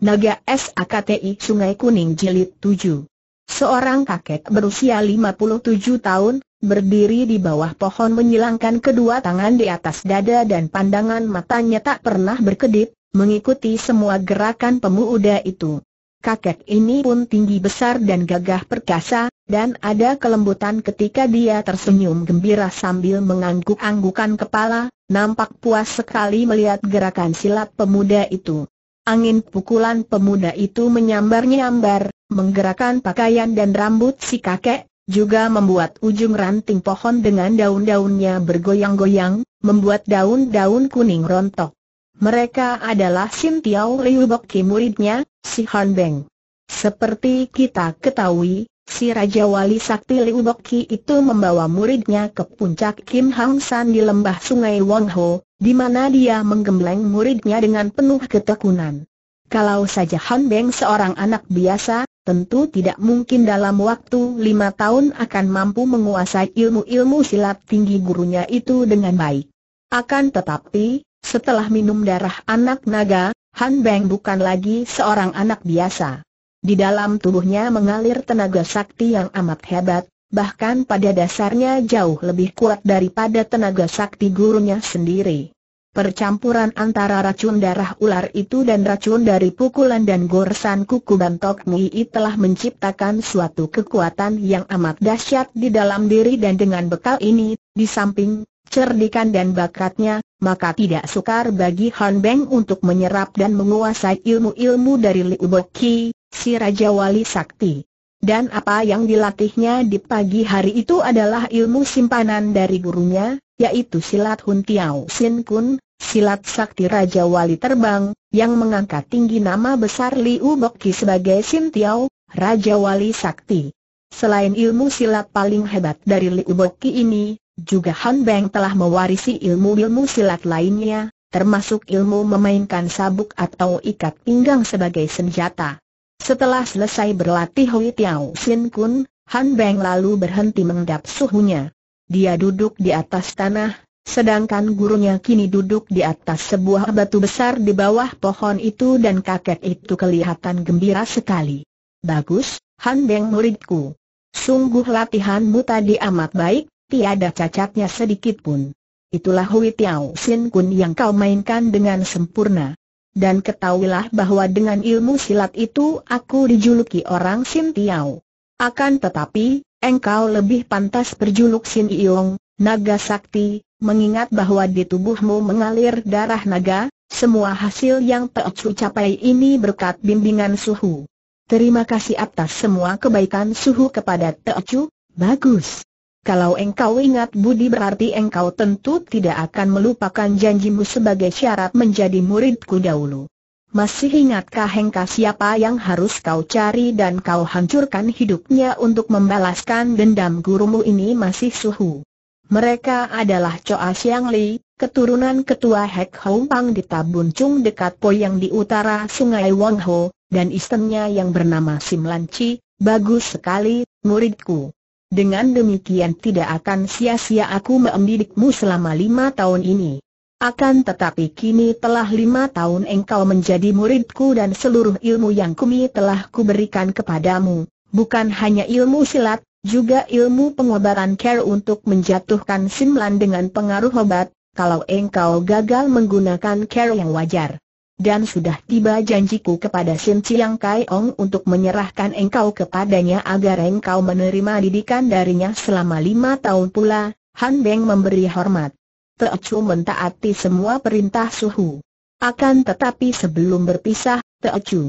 Naga SAKTI Sungai Kuning Jilid 7 Seorang kakek berusia 57 tahun, berdiri di bawah pohon menyilangkan kedua tangan di atas dada dan pandangan matanya tak pernah berkedip, mengikuti semua gerakan pemuda itu. Kakek ini pun tinggi besar dan gagah perkasa, dan ada kelembutan ketika dia tersenyum gembira sambil mengangguk-anggukan kepala, nampak puas sekali melihat gerakan silat pemuda itu. Angin pukulan pemuda itu menyambar-nyambar, menggerakkan pakaian dan rambut si kakek, juga membuat ujung ranting pohon dengan daun-daunnya bergoyang-goyang, membuat daun-daun kuning rontok. Mereka adalah Sim Tiao Liu Bok Kim muridnya, si Han Beng. Seperti kita ketahui, si Raja Wali Sakti Liu Boki itu membawa muridnya ke puncak Kim Hang San di lembah sungai Wong Ho, di mana dia menggembleng muridnya dengan penuh ketekunan. Kalau saja Han Beng seorang anak biasa, tentu tidak mungkin dalam waktu lima tahun akan mampu menguasai ilmu-ilmu silat tinggi gurunya itu dengan baik. Akan tetapi, setelah minum darah anak naga, Han Beng bukan lagi seorang anak biasa. Di dalam tubuhnya mengalir tenaga sakti yang amat hebat, bahkan pada dasarnya jauh lebih kuat daripada tenaga sakti gurunya sendiri. Percampuran antara racun darah ular itu dan racun dari pukulan dan goresan kuku bantok Mui telah menciptakan suatu kekuatan yang amat dahsyat di dalam diri dan dengan bekal ini, di samping cerdikan dan bakatnya, maka tidak sukar bagi Han Beng untuk menyerap dan menguasai ilmu-ilmu dari Liu Ki, si Raja Wali Sakti. Dan apa yang dilatihnya di pagi hari itu adalah ilmu simpanan dari gurunya, yaitu silat Hun Tiao Sin Kun, silat sakti Raja Wali Terbang, yang mengangkat tinggi nama besar Liu Boki sebagai Sin Tiao, Raja Wali Sakti. Selain ilmu silat paling hebat dari Liu Boki ini, juga Han Beng telah mewarisi ilmu-ilmu silat lainnya, termasuk ilmu memainkan sabuk atau ikat pinggang sebagai senjata. Setelah selesai berlatih Hui Tiao Sin Kun, Han Beng lalu berhenti mengendap suhunya. Dia duduk di atas tanah, sedangkan gurunya kini duduk di atas sebuah batu besar di bawah pohon itu dan kakek itu kelihatan gembira sekali. Bagus, Han Beng muridku. Sungguh latihanmu tadi amat baik, tiada cacatnya sedikit pun. Itulah Hui Tiao Sin Kun yang kau mainkan dengan sempurna. Dan ketahuilah bahwa dengan ilmu silat itu aku dijuluki orang Sin Tiao. Akan tetapi, engkau lebih pantas berjuluk Sin Iong, naga sakti, mengingat bahwa di tubuhmu mengalir darah naga, semua hasil yang Teocu capai ini berkat bimbingan suhu. Terima kasih atas semua kebaikan suhu kepada Teocu, bagus kalau engkau ingat budi berarti engkau tentu tidak akan melupakan janjimu sebagai syarat menjadi muridku dahulu. Masih ingatkah engkau siapa yang harus kau cari dan kau hancurkan hidupnya untuk membalaskan dendam gurumu ini masih suhu? Mereka adalah Choa Siang Li, keturunan ketua Hek Hong Pang di Tabun Chung dekat Po yang di utara Sungai Wang Ho, dan istrinya yang bernama Sim Lan Chi, bagus sekali, muridku. Dengan demikian tidak akan sia-sia aku membidikmu selama lima tahun ini. Akan tetapi kini telah lima tahun engkau menjadi muridku dan seluruh ilmu yang kumi telah kuberikan kepadamu, bukan hanya ilmu silat, juga ilmu pengobaran care untuk menjatuhkan simlan dengan pengaruh obat, kalau engkau gagal menggunakan care yang wajar dan sudah tiba janjiku kepada Sin Chiang Kai Ong untuk menyerahkan engkau kepadanya agar engkau menerima didikan darinya selama lima tahun pula, Han Beng memberi hormat. Teo Chu mentaati semua perintah suhu. Akan tetapi sebelum berpisah, Teo Chu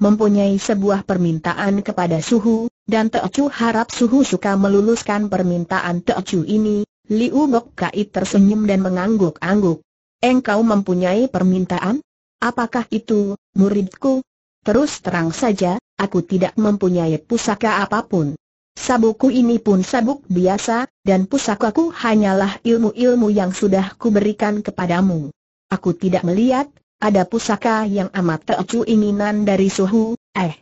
mempunyai sebuah permintaan kepada suhu, dan Teo Chu harap suhu suka meluluskan permintaan Teo Chu ini, Liu Bok Kai tersenyum dan mengangguk-angguk. Engkau mempunyai permintaan? Apakah itu, muridku? Terus terang saja, aku tidak mempunyai pusaka apapun. Sabuku ini pun sabuk biasa, dan pusakaku hanyalah ilmu-ilmu yang sudah kuberikan kepadamu. Aku tidak melihat, ada pusaka yang amat tercu inginan dari suhu, eh.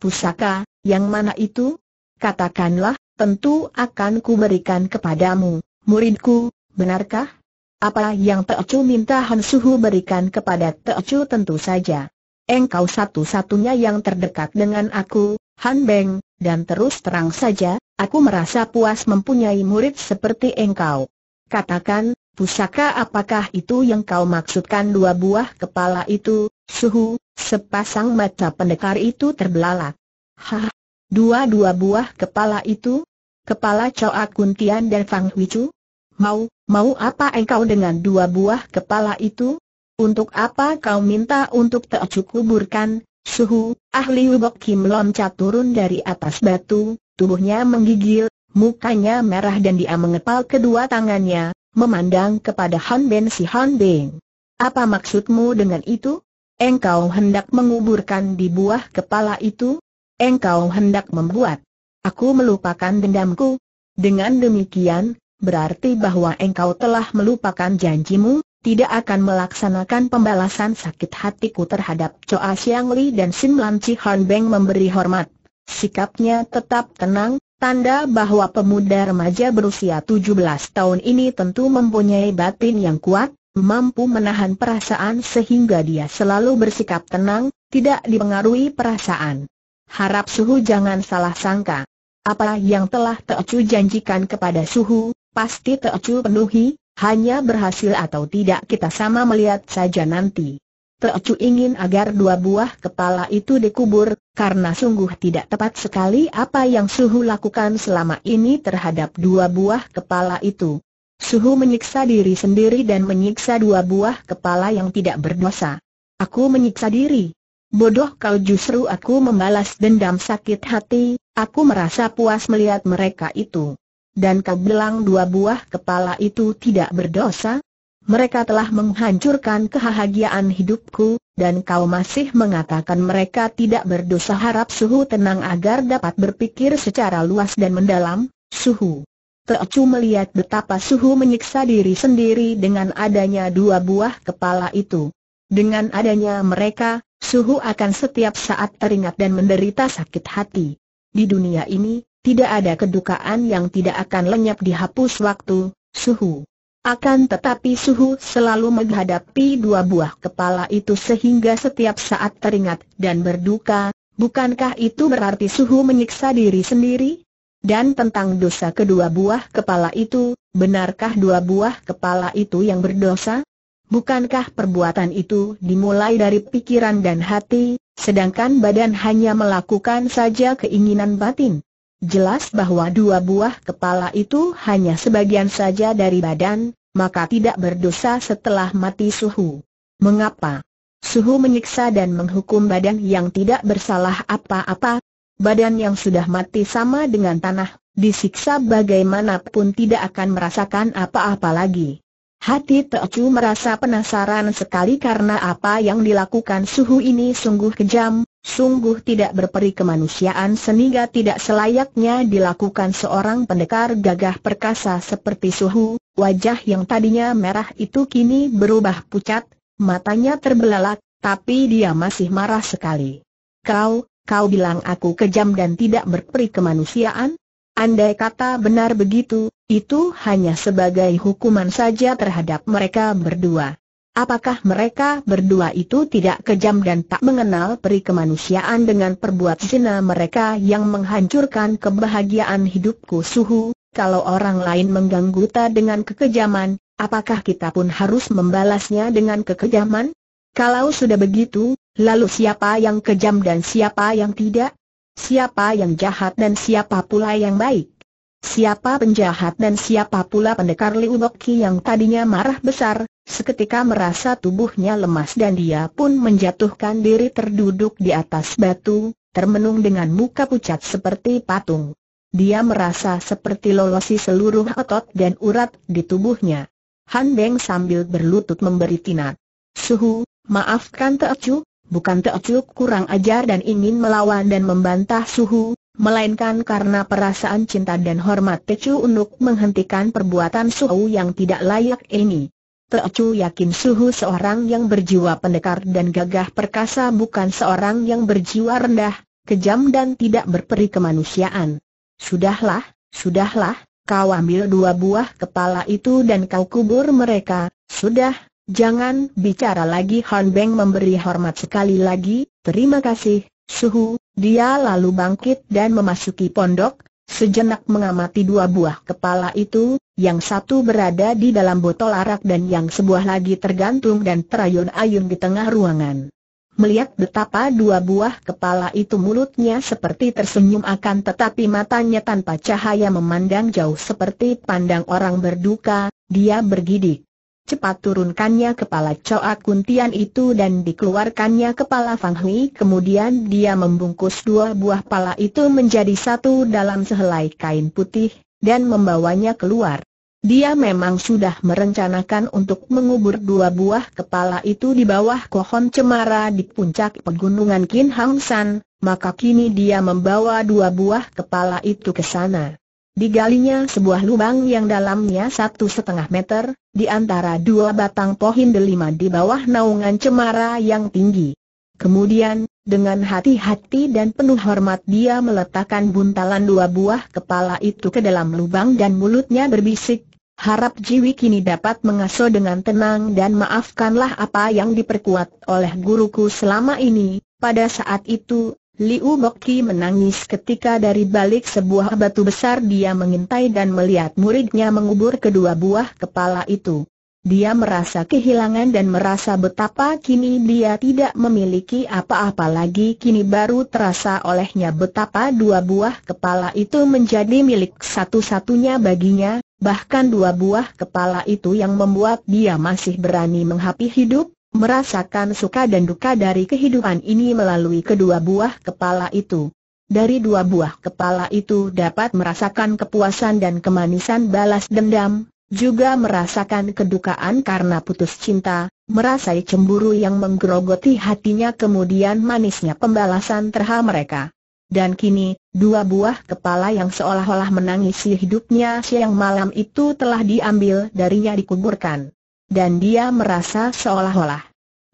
Pusaka, yang mana itu? Katakanlah, tentu akan kuberikan kepadamu, muridku, benarkah? Apa yang Teocu minta Han Suhu berikan kepada Teocu tentu saja. Engkau satu-satunya yang terdekat dengan aku, Han Beng, dan terus terang saja, aku merasa puas mempunyai murid seperti engkau. Katakan, pusaka apakah itu yang kau maksudkan dua buah kepala itu, Suhu, sepasang mata pendekar itu terbelalak. Hah, dua-dua buah kepala itu? Kepala Choa Kuntian dan Fang Hui Chu? Mau, mau apa engkau dengan dua buah kepala itu? Untuk apa kau minta untuk cukup kuburkan? Suhu, ahli Wibok Kim loncat turun dari atas batu, tubuhnya menggigil, mukanya merah dan dia mengepal kedua tangannya, memandang kepada Han Ben si Han Beng. Apa maksudmu dengan itu? Engkau hendak menguburkan di buah kepala itu? Engkau hendak membuat. Aku melupakan dendamku. Dengan demikian, berarti bahwa engkau telah melupakan janjimu, tidak akan melaksanakan pembalasan sakit hatiku terhadap Choa Siang Li dan Sin Lan Chi Han Beng memberi hormat. Sikapnya tetap tenang, tanda bahwa pemuda remaja berusia 17 tahun ini tentu mempunyai batin yang kuat, mampu menahan perasaan sehingga dia selalu bersikap tenang, tidak dipengaruhi perasaan. Harap Suhu jangan salah sangka. Apa yang telah Teocu janjikan kepada Suhu, Pasti Teocu penuhi, hanya berhasil atau tidak kita sama melihat saja nanti. Teocu ingin agar dua buah kepala itu dikubur, karena sungguh tidak tepat sekali apa yang Suhu lakukan selama ini terhadap dua buah kepala itu. Suhu menyiksa diri sendiri dan menyiksa dua buah kepala yang tidak berdosa. Aku menyiksa diri. Bodoh kalau justru aku membalas dendam sakit hati, aku merasa puas melihat mereka itu. Dan kau bilang dua buah kepala itu tidak berdosa? Mereka telah menghancurkan kebahagiaan hidupku, dan kau masih mengatakan mereka tidak berdosa harap suhu tenang agar dapat berpikir secara luas dan mendalam, suhu. Teocu melihat betapa suhu menyiksa diri sendiri dengan adanya dua buah kepala itu. Dengan adanya mereka, suhu akan setiap saat teringat dan menderita sakit hati. Di dunia ini, tidak ada kedukaan yang tidak akan lenyap dihapus waktu, suhu. Akan tetapi Suhu selalu menghadapi dua buah kepala itu sehingga setiap saat teringat dan berduka, bukankah itu berarti Suhu menyiksa diri sendiri? Dan tentang dosa kedua buah kepala itu, benarkah dua buah kepala itu yang berdosa? Bukankah perbuatan itu dimulai dari pikiran dan hati, sedangkan badan hanya melakukan saja keinginan batin? Jelas bahwa dua buah kepala itu hanya sebagian saja dari badan, maka tidak berdosa setelah mati suhu. Mengapa? Suhu menyiksa dan menghukum badan yang tidak bersalah apa-apa. Badan yang sudah mati sama dengan tanah, disiksa bagaimanapun tidak akan merasakan apa-apa lagi. Hati Teocu merasa penasaran sekali karena apa yang dilakukan Suhu ini sungguh kejam, sungguh tidak berperi kemanusiaan sehingga tidak selayaknya dilakukan seorang pendekar gagah perkasa seperti Suhu, wajah yang tadinya merah itu kini berubah pucat, matanya terbelalak, tapi dia masih marah sekali. Kau, kau bilang aku kejam dan tidak berperi kemanusiaan? Andai kata benar begitu, itu hanya sebagai hukuman saja terhadap mereka berdua. Apakah mereka berdua itu tidak kejam dan tak mengenal peri kemanusiaan dengan perbuat zina mereka yang menghancurkan kebahagiaan hidupku suhu? Kalau orang lain mengganggu ta dengan kekejaman, apakah kita pun harus membalasnya dengan kekejaman? Kalau sudah begitu, lalu siapa yang kejam dan siapa yang tidak? Siapa yang jahat dan siapa pula yang baik? Siapa penjahat dan siapa pula pendekar Liu Bokki yang tadinya marah besar, Seketika merasa tubuhnya lemas dan dia pun menjatuhkan diri terduduk di atas batu, termenung dengan muka pucat seperti patung. Dia merasa seperti lolosi seluruh otot dan urat di tubuhnya. Han Beng sambil berlutut memberi tinat. Suhu, maafkan Teocu, bukan Teocu kurang ajar dan ingin melawan dan membantah Suhu, melainkan karena perasaan cinta dan hormat Chu untuk menghentikan perbuatan Suhu yang tidak layak ini. Teocu yakin suhu seorang yang berjiwa pendekar dan gagah perkasa bukan seorang yang berjiwa rendah, kejam dan tidak berperi kemanusiaan. Sudahlah, sudahlah, kau ambil dua buah kepala itu dan kau kubur mereka, sudah, jangan bicara lagi Han Beng memberi hormat sekali lagi, terima kasih, suhu, dia lalu bangkit dan memasuki pondok, Sejenak mengamati dua buah kepala itu, yang satu berada di dalam botol arak dan yang sebuah lagi tergantung dan terayun-ayun di tengah ruangan. Melihat betapa dua buah kepala itu mulutnya seperti tersenyum akan tetapi matanya tanpa cahaya memandang jauh seperti pandang orang berduka, dia bergidik cepat turunkannya kepala Choa Kuntian itu dan dikeluarkannya kepala Fang Hui. Kemudian dia membungkus dua buah pala itu menjadi satu dalam sehelai kain putih, dan membawanya keluar. Dia memang sudah merencanakan untuk mengubur dua buah kepala itu di bawah kohon cemara di puncak pegunungan Kin Hang San, maka kini dia membawa dua buah kepala itu ke sana. Digalinya sebuah lubang yang dalamnya satu setengah meter, di antara dua batang pohon delima di bawah naungan cemara yang tinggi. Kemudian, dengan hati-hati dan penuh hormat dia meletakkan buntalan dua buah kepala itu ke dalam lubang dan mulutnya berbisik, harap Jiwi kini dapat mengasuh dengan tenang dan maafkanlah apa yang diperkuat oleh guruku selama ini. Pada saat itu, Liu Boki menangis ketika dari balik sebuah batu besar dia mengintai dan melihat muridnya mengubur kedua buah kepala itu. Dia merasa kehilangan dan merasa betapa kini dia tidak memiliki apa-apa lagi kini baru terasa olehnya betapa dua buah kepala itu menjadi milik satu-satunya baginya, bahkan dua buah kepala itu yang membuat dia masih berani menghapi hidup, merasakan suka dan duka dari kehidupan ini melalui kedua buah kepala itu. Dari dua buah kepala itu dapat merasakan kepuasan dan kemanisan balas dendam, juga merasakan kedukaan karena putus cinta, merasai cemburu yang menggerogoti hatinya kemudian manisnya pembalasan terhadap mereka. Dan kini, dua buah kepala yang seolah-olah menangisi hidupnya siang malam itu telah diambil darinya dikuburkan dan dia merasa seolah-olah.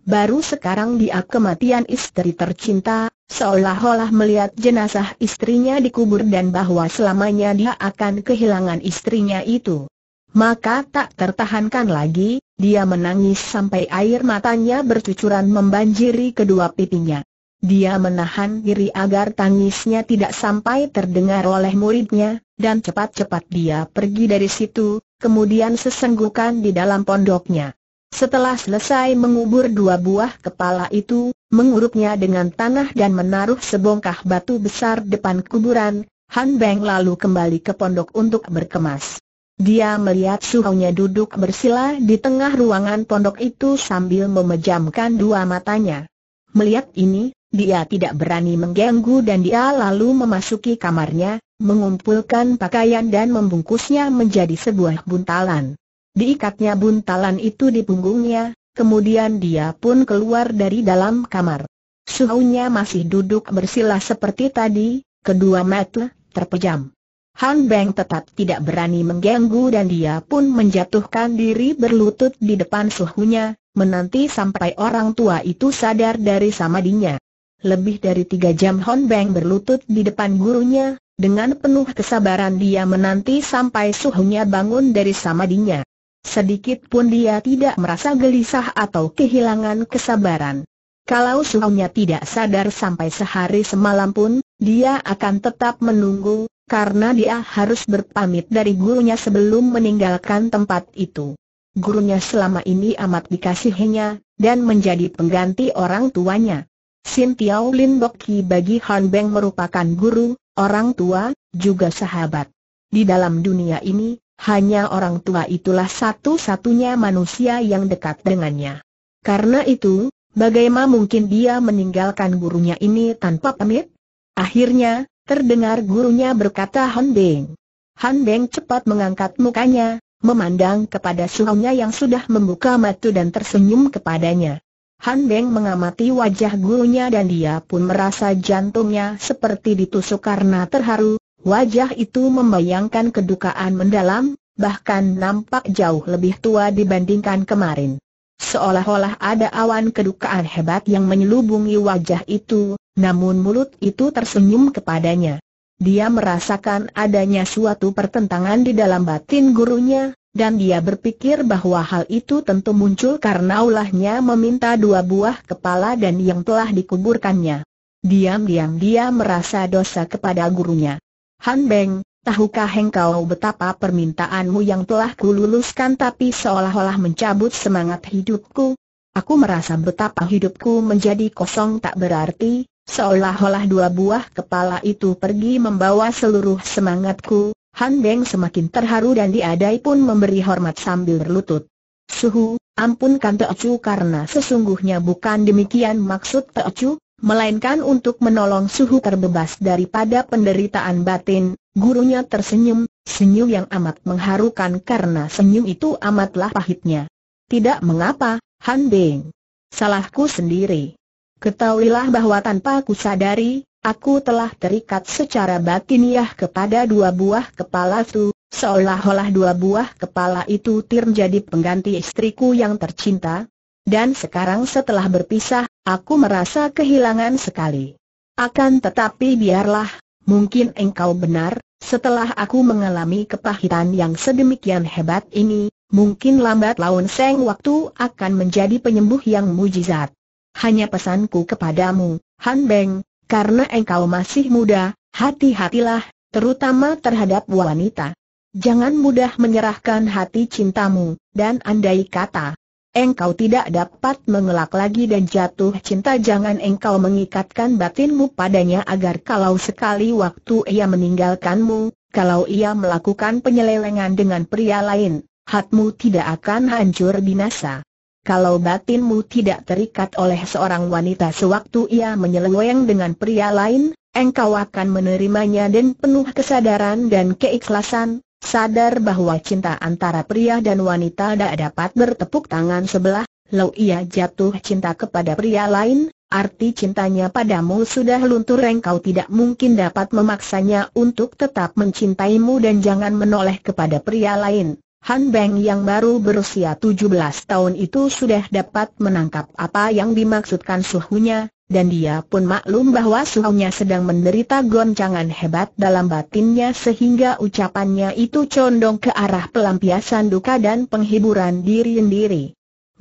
Baru sekarang dia kematian istri tercinta, seolah-olah melihat jenazah istrinya dikubur dan bahwa selamanya dia akan kehilangan istrinya itu. Maka tak tertahankan lagi, dia menangis sampai air matanya bercucuran membanjiri kedua pipinya. Dia menahan diri agar tangisnya tidak sampai terdengar oleh muridnya, dan cepat-cepat dia pergi dari situ, kemudian sesenggukan di dalam pondoknya. Setelah selesai mengubur dua buah kepala itu, mengurupnya dengan tanah dan menaruh sebongkah batu besar depan kuburan, Han Beng lalu kembali ke pondok untuk berkemas. Dia melihat suhunya duduk bersila di tengah ruangan pondok itu sambil memejamkan dua matanya. Melihat ini, dia tidak berani mengganggu dan dia lalu memasuki kamarnya, mengumpulkan pakaian dan membungkusnya menjadi sebuah buntalan. Diikatnya buntalan itu di punggungnya, kemudian dia pun keluar dari dalam kamar. Suhunya masih duduk bersila seperti tadi, kedua mata terpejam. Han Beng tetap tidak berani mengganggu dan dia pun menjatuhkan diri berlutut di depan suhunya, menanti sampai orang tua itu sadar dari samadinya. Lebih dari tiga jam Hon Beng berlutut di depan gurunya, dengan penuh kesabaran dia menanti sampai suhunya bangun dari samadinya. Sedikit pun dia tidak merasa gelisah atau kehilangan kesabaran. Kalau suhunya tidak sadar sampai sehari semalam pun, dia akan tetap menunggu, karena dia harus berpamit dari gurunya sebelum meninggalkan tempat itu. Gurunya selama ini amat dikasihinya, dan menjadi pengganti orang tuanya. Sin Tiao Lin Bok Ki bagi Han Beng merupakan guru, orang tua, juga sahabat. Di dalam dunia ini, hanya orang tua itulah satu-satunya manusia yang dekat dengannya. Karena itu, bagaimana mungkin dia meninggalkan gurunya ini tanpa pamit? Akhirnya, terdengar gurunya berkata Han Beng. Han Beng cepat mengangkat mukanya, memandang kepada suhunya yang sudah membuka mata dan tersenyum kepadanya. Han Deng mengamati wajah gurunya dan dia pun merasa jantungnya seperti ditusuk karena terharu, wajah itu membayangkan kedukaan mendalam, bahkan nampak jauh lebih tua dibandingkan kemarin. Seolah-olah ada awan kedukaan hebat yang menyelubungi wajah itu, namun mulut itu tersenyum kepadanya. Dia merasakan adanya suatu pertentangan di dalam batin gurunya, dan dia berpikir bahwa hal itu tentu muncul karena ulahnya meminta dua buah kepala dan yang telah dikuburkannya. Diam-diam dia merasa dosa kepada gurunya. Han Beng, tahukah engkau betapa permintaanmu yang telah kululuskan tapi seolah-olah mencabut semangat hidupku? Aku merasa betapa hidupku menjadi kosong tak berarti, seolah-olah dua buah kepala itu pergi membawa seluruh semangatku, Han Beng semakin terharu dan diadai pun memberi hormat sambil berlutut. Suhu, ampunkan Teocu karena sesungguhnya bukan demikian maksud Teocu, melainkan untuk menolong Suhu terbebas daripada penderitaan batin, gurunya tersenyum, senyum yang amat mengharukan karena senyum itu amatlah pahitnya. Tidak mengapa, Han Beng. Salahku sendiri. Ketahuilah bahwa tanpa ku sadari, Aku telah terikat secara batiniah kepada dua buah kepala itu, seolah-olah dua buah kepala itu terjadi pengganti istriku yang tercinta. Dan sekarang setelah berpisah, aku merasa kehilangan sekali. Akan tetapi biarlah, mungkin engkau benar, setelah aku mengalami kepahitan yang sedemikian hebat ini, mungkin lambat laun seng waktu akan menjadi penyembuh yang mujizat. Hanya pesanku kepadamu, Han Beng, karena engkau masih muda, hati-hatilah, terutama terhadap wanita. Jangan mudah menyerahkan hati cintamu, dan andai kata engkau tidak dapat mengelak lagi dan jatuh cinta jangan engkau mengikatkan batinmu padanya agar kalau sekali waktu ia meninggalkanmu, kalau ia melakukan penyelewengan dengan pria lain, hatmu tidak akan hancur binasa. Kalau batinmu tidak terikat oleh seorang wanita sewaktu ia menyeleweng dengan pria lain, engkau akan menerimanya dan penuh kesadaran dan keikhlasan, sadar bahwa cinta antara pria dan wanita tidak dapat bertepuk tangan sebelah, Lau ia jatuh cinta kepada pria lain, arti cintanya padamu sudah luntur engkau tidak mungkin dapat memaksanya untuk tetap mencintaimu dan jangan menoleh kepada pria lain. Han Beng yang baru berusia 17 tahun itu sudah dapat menangkap apa yang dimaksudkan suhunya, dan dia pun maklum bahwa suhunya sedang menderita goncangan hebat dalam batinnya sehingga ucapannya itu condong ke arah pelampiasan duka dan penghiburan diri sendiri.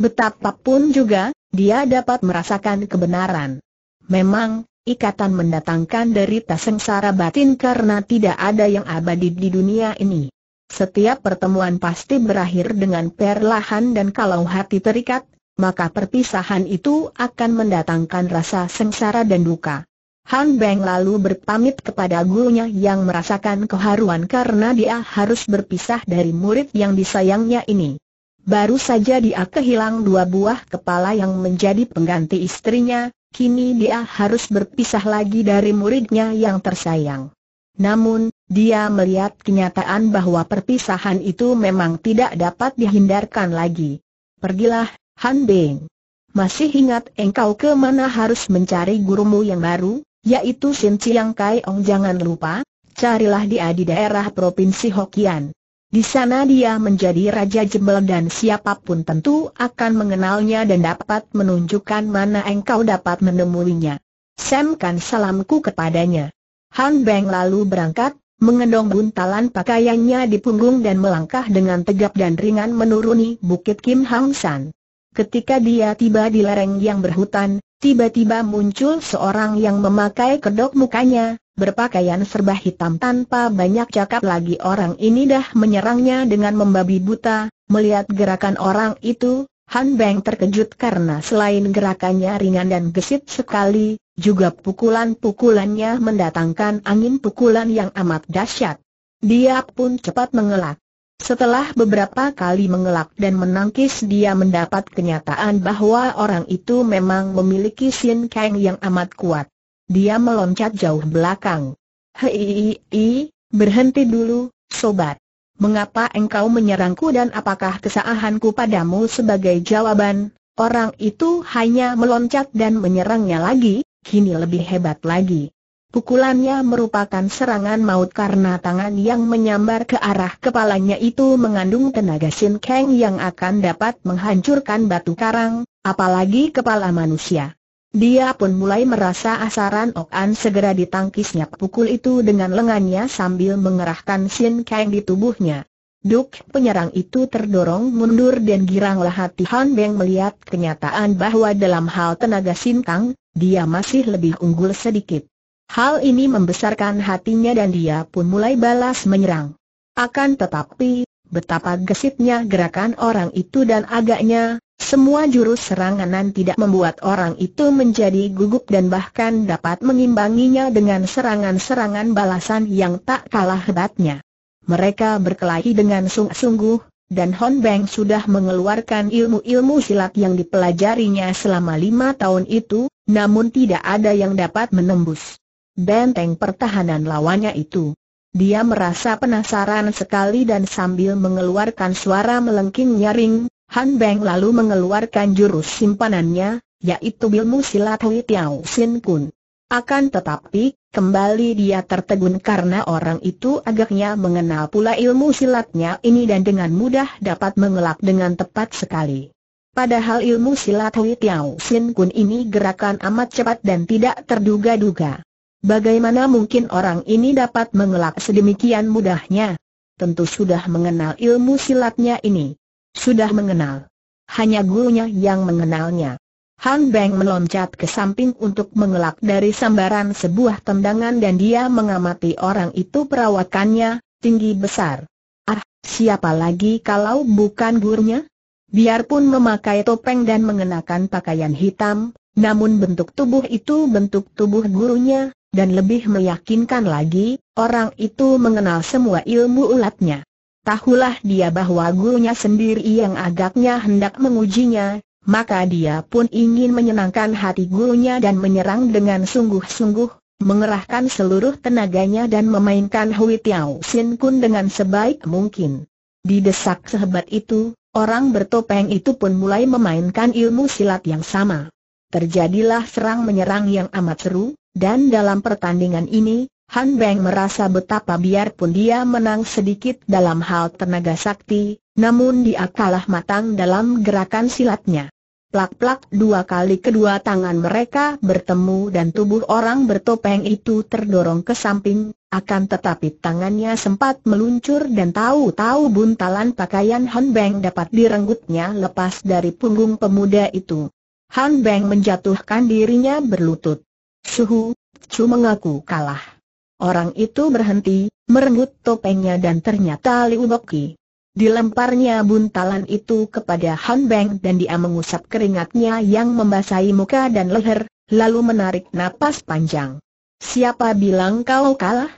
Betapapun juga, dia dapat merasakan kebenaran. Memang, ikatan mendatangkan derita sengsara batin karena tidak ada yang abadi di dunia ini. Setiap pertemuan pasti berakhir dengan perlahan dan kalau hati terikat, maka perpisahan itu akan mendatangkan rasa sengsara dan duka. Han Beng lalu berpamit kepada gurunya yang merasakan keharuan karena dia harus berpisah dari murid yang disayangnya ini. Baru saja dia kehilang dua buah kepala yang menjadi pengganti istrinya, kini dia harus berpisah lagi dari muridnya yang tersayang. Namun, dia melihat kenyataan bahwa perpisahan itu memang tidak dapat dihindarkan lagi. Pergilah, Han Beng. Masih ingat engkau ke mana harus mencari gurumu yang baru, yaitu Sin Chiang Kai Ong jangan lupa, carilah dia di daerah Provinsi Hokian. Di sana dia menjadi Raja Jembel dan siapapun tentu akan mengenalnya dan dapat menunjukkan mana engkau dapat menemuinya. Semkan salamku kepadanya. Han Beng lalu berangkat, mengendong buntalan pakaiannya di punggung dan melangkah dengan tegap dan ringan menuruni Bukit Kim Hang San. Ketika dia tiba di lereng yang berhutan, tiba-tiba muncul seorang yang memakai kedok mukanya, berpakaian serba hitam tanpa banyak cakap lagi orang ini dah menyerangnya dengan membabi buta, melihat gerakan orang itu, Han Beng terkejut karena selain gerakannya ringan dan gesit sekali, juga pukulan-pukulannya mendatangkan angin pukulan yang amat dahsyat. Dia pun cepat mengelak. Setelah beberapa kali mengelak dan menangkis dia mendapat kenyataan bahwa orang itu memang memiliki Sin Kang yang amat kuat. Dia meloncat jauh belakang. Hei, berhenti dulu, sobat. Mengapa engkau menyerangku dan apakah kesalahanku padamu sebagai jawaban? Orang itu hanya meloncat dan menyerangnya lagi, kini lebih hebat lagi. Pukulannya merupakan serangan maut karena tangan yang menyambar ke arah kepalanya itu mengandung tenaga Sin Kang yang akan dapat menghancurkan batu karang, apalagi kepala manusia. Dia pun mulai merasa asaran Ok An segera ditangkisnya pukul itu dengan lengannya sambil mengerahkan Sin Kang di tubuhnya. Duk penyerang itu terdorong mundur dan giranglah hati Han Beng melihat kenyataan bahwa dalam hal tenaga sintang, dia masih lebih unggul sedikit. Hal ini membesarkan hatinya dan dia pun mulai balas menyerang. Akan tetapi, betapa gesitnya gerakan orang itu dan agaknya, semua jurus seranganan tidak membuat orang itu menjadi gugup dan bahkan dapat mengimbanginya dengan serangan-serangan balasan yang tak kalah hebatnya. Mereka berkelahi dengan sungguh-sungguh, dan Hon Beng sudah mengeluarkan ilmu-ilmu silat yang dipelajarinya selama lima tahun itu, namun tidak ada yang dapat menembus benteng pertahanan lawannya itu. Dia merasa penasaran sekali dan sambil mengeluarkan suara melengking nyaring, Han Beng lalu mengeluarkan jurus simpanannya, yaitu ilmu silat Hui Tiao Sin Kun. Akan tetapi, kembali dia tertegun karena orang itu agaknya mengenal pula ilmu silatnya ini dan dengan mudah dapat mengelak dengan tepat sekali. Padahal ilmu silat Hui Tiao Sin Kun ini gerakan amat cepat dan tidak terduga-duga. Bagaimana mungkin orang ini dapat mengelak sedemikian mudahnya? Tentu sudah mengenal ilmu silatnya ini. Sudah mengenal. Hanya gurunya yang mengenalnya. Han Beng meloncat ke samping untuk mengelak dari sambaran sebuah tendangan dan dia mengamati orang itu perawakannya, tinggi besar. Ah, siapa lagi kalau bukan gurunya? Biarpun memakai topeng dan mengenakan pakaian hitam, namun bentuk tubuh itu bentuk tubuh gurunya, dan lebih meyakinkan lagi, orang itu mengenal semua ilmu ulatnya. Tahulah dia bahwa gurunya sendiri yang agaknya hendak mengujinya, maka dia pun ingin menyenangkan hati gurunya dan menyerang dengan sungguh-sungguh, mengerahkan seluruh tenaganya dan memainkan Hui Tiao Sin Kun dengan sebaik mungkin. Di desak sehebat itu, orang bertopeng itu pun mulai memainkan ilmu silat yang sama. Terjadilah serang-menyerang yang amat seru, dan dalam pertandingan ini, Han Beng merasa betapa biarpun dia menang sedikit dalam hal tenaga sakti, namun dia kalah matang dalam gerakan silatnya. Plak-plak dua kali kedua tangan mereka bertemu dan tubuh orang bertopeng itu terdorong ke samping, akan tetapi tangannya sempat meluncur dan tahu-tahu buntalan pakaian Han Beng dapat direnggutnya lepas dari punggung pemuda itu. Han Beng menjatuhkan dirinya berlutut. Suhu, Chu mengaku kalah. Orang itu berhenti, merenggut topengnya dan ternyata Liu Boki. Dilemparnya buntalan itu kepada Han Beng dan dia mengusap keringatnya yang membasahi muka dan leher, lalu menarik napas panjang. Siapa bilang kau kalah?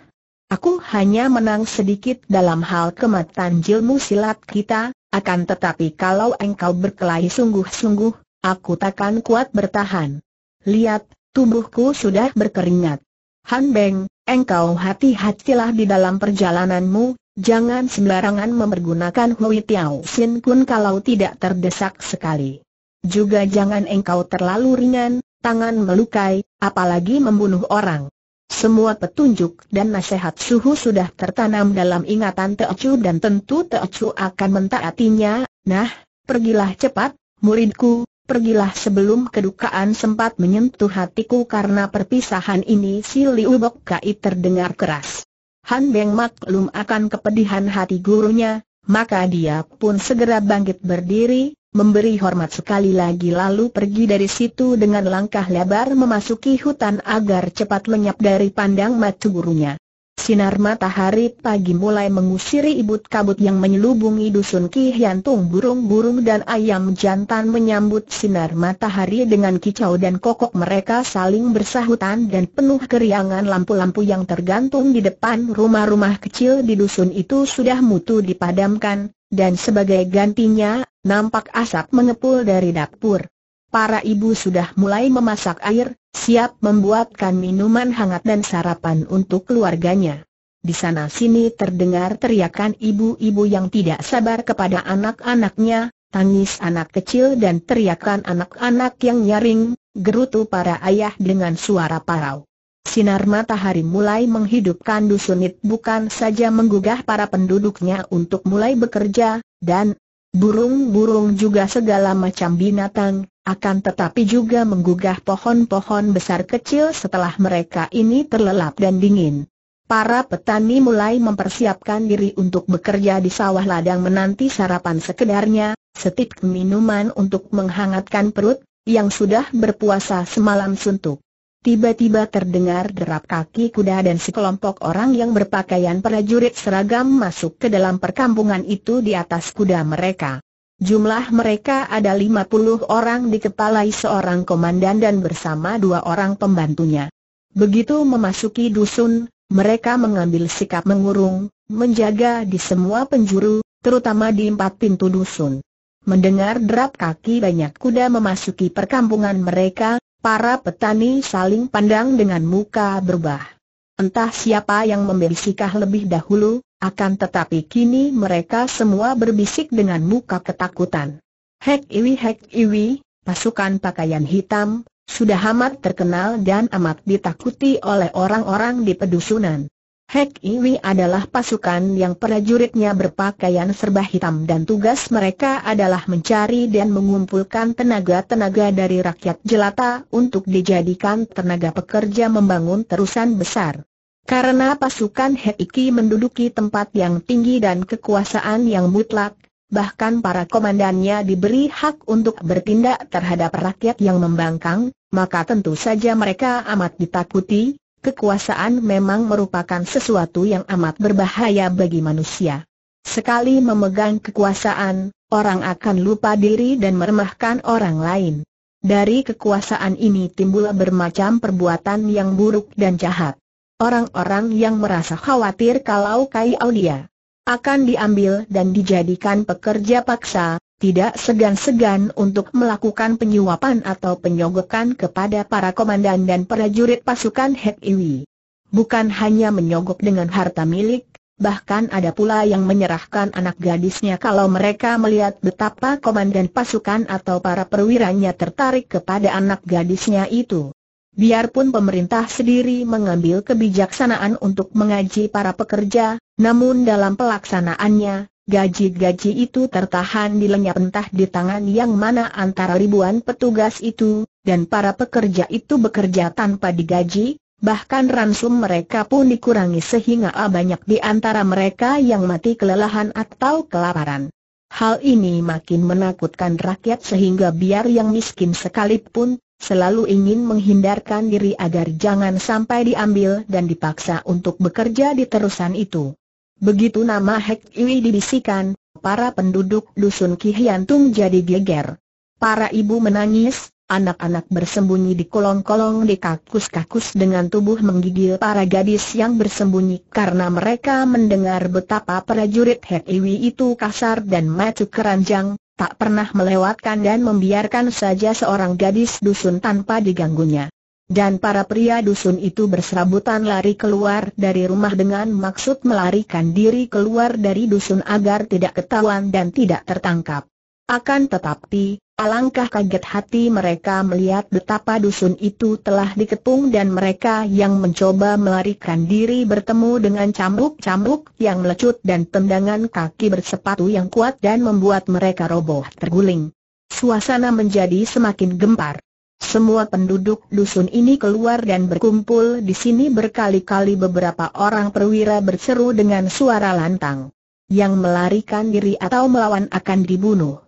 Aku hanya menang sedikit dalam hal kematian jilmu silat kita, akan tetapi kalau engkau berkelahi sungguh-sungguh, aku takkan kuat bertahan. Lihat, tubuhku sudah berkeringat. Han Beng, engkau hati-hatilah di dalam perjalananmu, jangan sembarangan memergunakan Hui Tiao Sin Kun kalau tidak terdesak sekali. Juga jangan engkau terlalu ringan, tangan melukai, apalagi membunuh orang. Semua petunjuk dan nasihat suhu sudah tertanam dalam ingatan Teocu dan tentu Teocu akan mentaatinya, nah, pergilah cepat, muridku, pergilah sebelum kedukaan sempat menyentuh hatiku karena perpisahan ini si Liu Bok Kai terdengar keras. Han Beng maklum akan kepedihan hati gurunya, maka dia pun segera bangkit berdiri, memberi hormat sekali lagi lalu pergi dari situ dengan langkah lebar memasuki hutan agar cepat lenyap dari pandang mata gurunya. Sinar matahari pagi mulai mengusiri ibut kabut yang menyelubungi dusun Ki Hiantung burung-burung dan ayam jantan menyambut sinar matahari dengan kicau dan kokok mereka saling bersahutan dan penuh keriangan lampu-lampu yang tergantung di depan rumah-rumah kecil di dusun itu sudah mutu dipadamkan, dan sebagai gantinya, nampak asap mengepul dari dapur para ibu sudah mulai memasak air, siap membuatkan minuman hangat dan sarapan untuk keluarganya. Di sana-sini terdengar teriakan ibu-ibu yang tidak sabar kepada anak-anaknya, tangis anak kecil dan teriakan anak-anak yang nyaring, gerutu para ayah dengan suara parau. Sinar matahari mulai menghidupkan dusun itu bukan saja menggugah para penduduknya untuk mulai bekerja, dan burung-burung juga segala macam binatang, akan tetapi juga menggugah pohon-pohon besar kecil setelah mereka ini terlelap dan dingin. Para petani mulai mempersiapkan diri untuk bekerja di sawah ladang menanti sarapan sekedarnya, setip minuman untuk menghangatkan perut, yang sudah berpuasa semalam suntuk. Tiba-tiba terdengar derap kaki kuda dan sekelompok orang yang berpakaian prajurit seragam masuk ke dalam perkampungan itu di atas kuda mereka. Jumlah mereka ada 50 orang dikepalai seorang komandan dan bersama dua orang pembantunya. Begitu memasuki dusun, mereka mengambil sikap mengurung, menjaga di semua penjuru, terutama di empat pintu dusun. Mendengar derap kaki banyak kuda memasuki perkampungan mereka, para petani saling pandang dengan muka berubah. Entah siapa yang membisikah lebih dahulu, akan tetapi kini mereka semua berbisik dengan muka ketakutan. Hek iwi hek iwi, pasukan pakaian hitam, sudah amat terkenal dan amat ditakuti oleh orang-orang di pedusunan. Hek Iwi adalah pasukan yang prajuritnya berpakaian serba hitam dan tugas mereka adalah mencari dan mengumpulkan tenaga-tenaga dari rakyat jelata untuk dijadikan tenaga pekerja membangun terusan besar. Karena pasukan Heiki menduduki tempat yang tinggi dan kekuasaan yang mutlak, bahkan para komandannya diberi hak untuk bertindak terhadap rakyat yang membangkang, maka tentu saja mereka amat ditakuti, kekuasaan memang merupakan sesuatu yang amat berbahaya bagi manusia. Sekali memegang kekuasaan, orang akan lupa diri dan meremahkan orang lain. Dari kekuasaan ini timbul bermacam perbuatan yang buruk dan jahat orang-orang yang merasa khawatir kalau Kai Aulia akan diambil dan dijadikan pekerja paksa, tidak segan-segan untuk melakukan penyuapan atau penyogokan kepada para komandan dan prajurit pasukan Hek Iwi. Bukan hanya menyogok dengan harta milik, bahkan ada pula yang menyerahkan anak gadisnya kalau mereka melihat betapa komandan pasukan atau para perwiranya tertarik kepada anak gadisnya itu. Biarpun pemerintah sendiri mengambil kebijaksanaan untuk mengaji para pekerja, namun dalam pelaksanaannya, gaji-gaji itu tertahan di lenyap entah di tangan yang mana antara ribuan petugas itu, dan para pekerja itu bekerja tanpa digaji, bahkan ransum mereka pun dikurangi sehingga banyak di antara mereka yang mati kelelahan atau kelaparan. Hal ini makin menakutkan rakyat sehingga biar yang miskin sekalipun selalu ingin menghindarkan diri agar jangan sampai diambil dan dipaksa untuk bekerja di terusan itu. Begitu nama Hek Iwi dibisikan, para penduduk dusun Kihiantung jadi geger. Para ibu menangis, anak-anak bersembunyi di kolong-kolong di kakus-kakus dengan tubuh menggigil para gadis yang bersembunyi karena mereka mendengar betapa prajurit Hek Iwi itu kasar dan macu keranjang, tak pernah melewatkan dan membiarkan saja seorang gadis dusun tanpa diganggunya. Dan para pria dusun itu berserabutan lari keluar dari rumah dengan maksud melarikan diri keluar dari dusun agar tidak ketahuan dan tidak tertangkap. Akan tetapi, alangkah kaget hati mereka melihat betapa dusun itu telah dikepung dan mereka yang mencoba melarikan diri bertemu dengan cambuk-cambuk yang melecut dan tendangan kaki bersepatu yang kuat dan membuat mereka roboh terguling. Suasana menjadi semakin gempar. Semua penduduk dusun ini keluar dan berkumpul di sini berkali-kali beberapa orang perwira berseru dengan suara lantang. Yang melarikan diri atau melawan akan dibunuh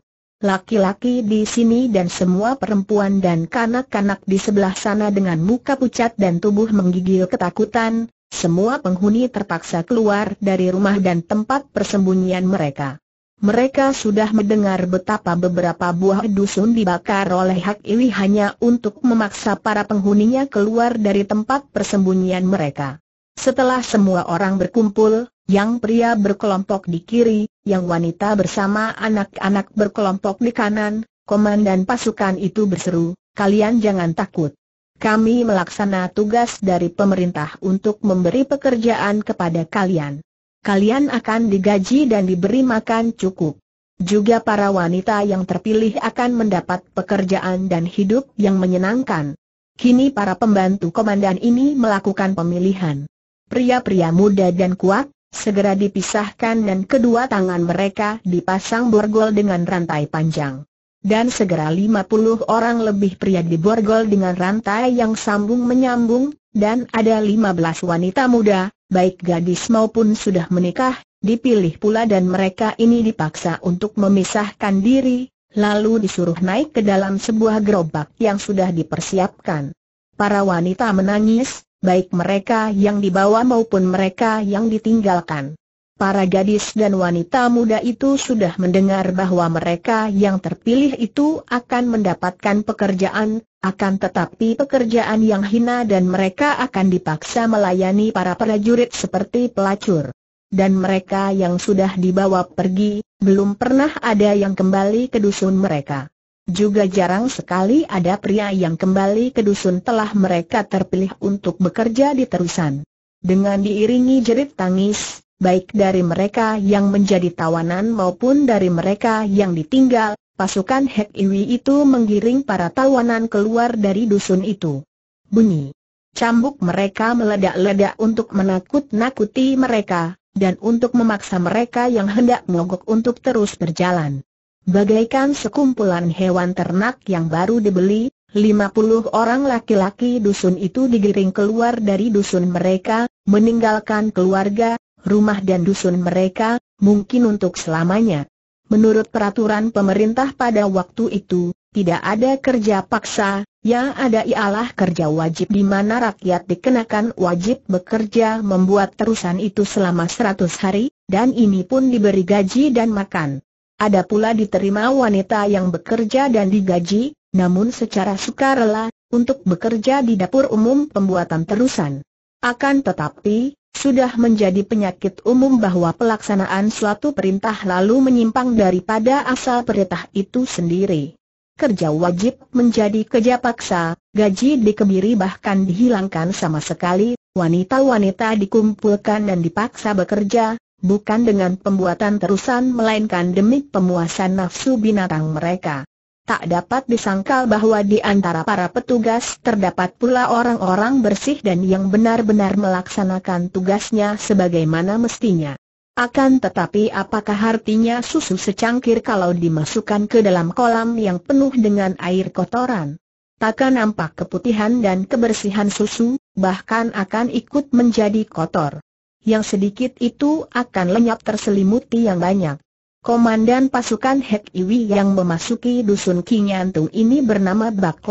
laki-laki di sini dan semua perempuan dan kanak-kanak di sebelah sana dengan muka pucat dan tubuh menggigil ketakutan, semua penghuni terpaksa keluar dari rumah dan tempat persembunyian mereka. Mereka sudah mendengar betapa beberapa buah dusun dibakar oleh Hak Iwi hanya untuk memaksa para penghuninya keluar dari tempat persembunyian mereka. Setelah semua orang berkumpul, yang pria berkelompok di kiri, yang wanita bersama anak-anak berkelompok di kanan, komandan pasukan itu berseru, kalian jangan takut. Kami melaksana tugas dari pemerintah untuk memberi pekerjaan kepada kalian. Kalian akan digaji dan diberi makan cukup. Juga para wanita yang terpilih akan mendapat pekerjaan dan hidup yang menyenangkan. Kini para pembantu komandan ini melakukan pemilihan. Pria-pria muda dan kuat, segera dipisahkan dan kedua tangan mereka dipasang borgol dengan rantai panjang. Dan segera 50 orang lebih pria diborgol dengan rantai yang sambung menyambung, dan ada 15 wanita muda, baik gadis maupun sudah menikah, dipilih pula dan mereka ini dipaksa untuk memisahkan diri, lalu disuruh naik ke dalam sebuah gerobak yang sudah dipersiapkan. Para wanita menangis, baik mereka yang dibawa maupun mereka yang ditinggalkan. Para gadis dan wanita muda itu sudah mendengar bahwa mereka yang terpilih itu akan mendapatkan pekerjaan, akan tetapi pekerjaan yang hina dan mereka akan dipaksa melayani para prajurit seperti pelacur. Dan mereka yang sudah dibawa pergi, belum pernah ada yang kembali ke dusun mereka. Juga jarang sekali ada pria yang kembali ke dusun telah mereka terpilih untuk bekerja di terusan. Dengan diiringi jerit tangis, baik dari mereka yang menjadi tawanan maupun dari mereka yang ditinggal, pasukan Hek Iwi itu menggiring para tawanan keluar dari dusun itu. Bunyi cambuk mereka meledak-ledak untuk menakut-nakuti mereka, dan untuk memaksa mereka yang hendak mogok untuk terus berjalan. Bagaikan sekumpulan hewan ternak yang baru dibeli, 50 orang laki-laki dusun itu digiring keluar dari dusun mereka, meninggalkan keluarga, rumah dan dusun mereka, mungkin untuk selamanya. Menurut peraturan pemerintah pada waktu itu, tidak ada kerja paksa, yang ada ialah kerja wajib di mana rakyat dikenakan wajib bekerja membuat terusan itu selama 100 hari, dan ini pun diberi gaji dan makan. Ada pula diterima wanita yang bekerja dan digaji, namun secara sukarela, untuk bekerja di dapur umum pembuatan terusan. Akan tetapi, sudah menjadi penyakit umum bahwa pelaksanaan suatu perintah lalu menyimpang daripada asal perintah itu sendiri. Kerja wajib menjadi kerja paksa, gaji dikebiri bahkan dihilangkan sama sekali, wanita-wanita dikumpulkan dan dipaksa bekerja, bukan dengan pembuatan terusan melainkan demi pemuasan nafsu binatang mereka. Tak dapat disangkal bahwa di antara para petugas terdapat pula orang-orang bersih dan yang benar-benar melaksanakan tugasnya sebagaimana mestinya. Akan tetapi apakah artinya susu secangkir kalau dimasukkan ke dalam kolam yang penuh dengan air kotoran? Takkan nampak keputihan dan kebersihan susu, bahkan akan ikut menjadi kotor yang sedikit itu akan lenyap terselimuti yang banyak. Komandan pasukan Hek Iwi yang memasuki dusun Kinyantung ini bernama Bak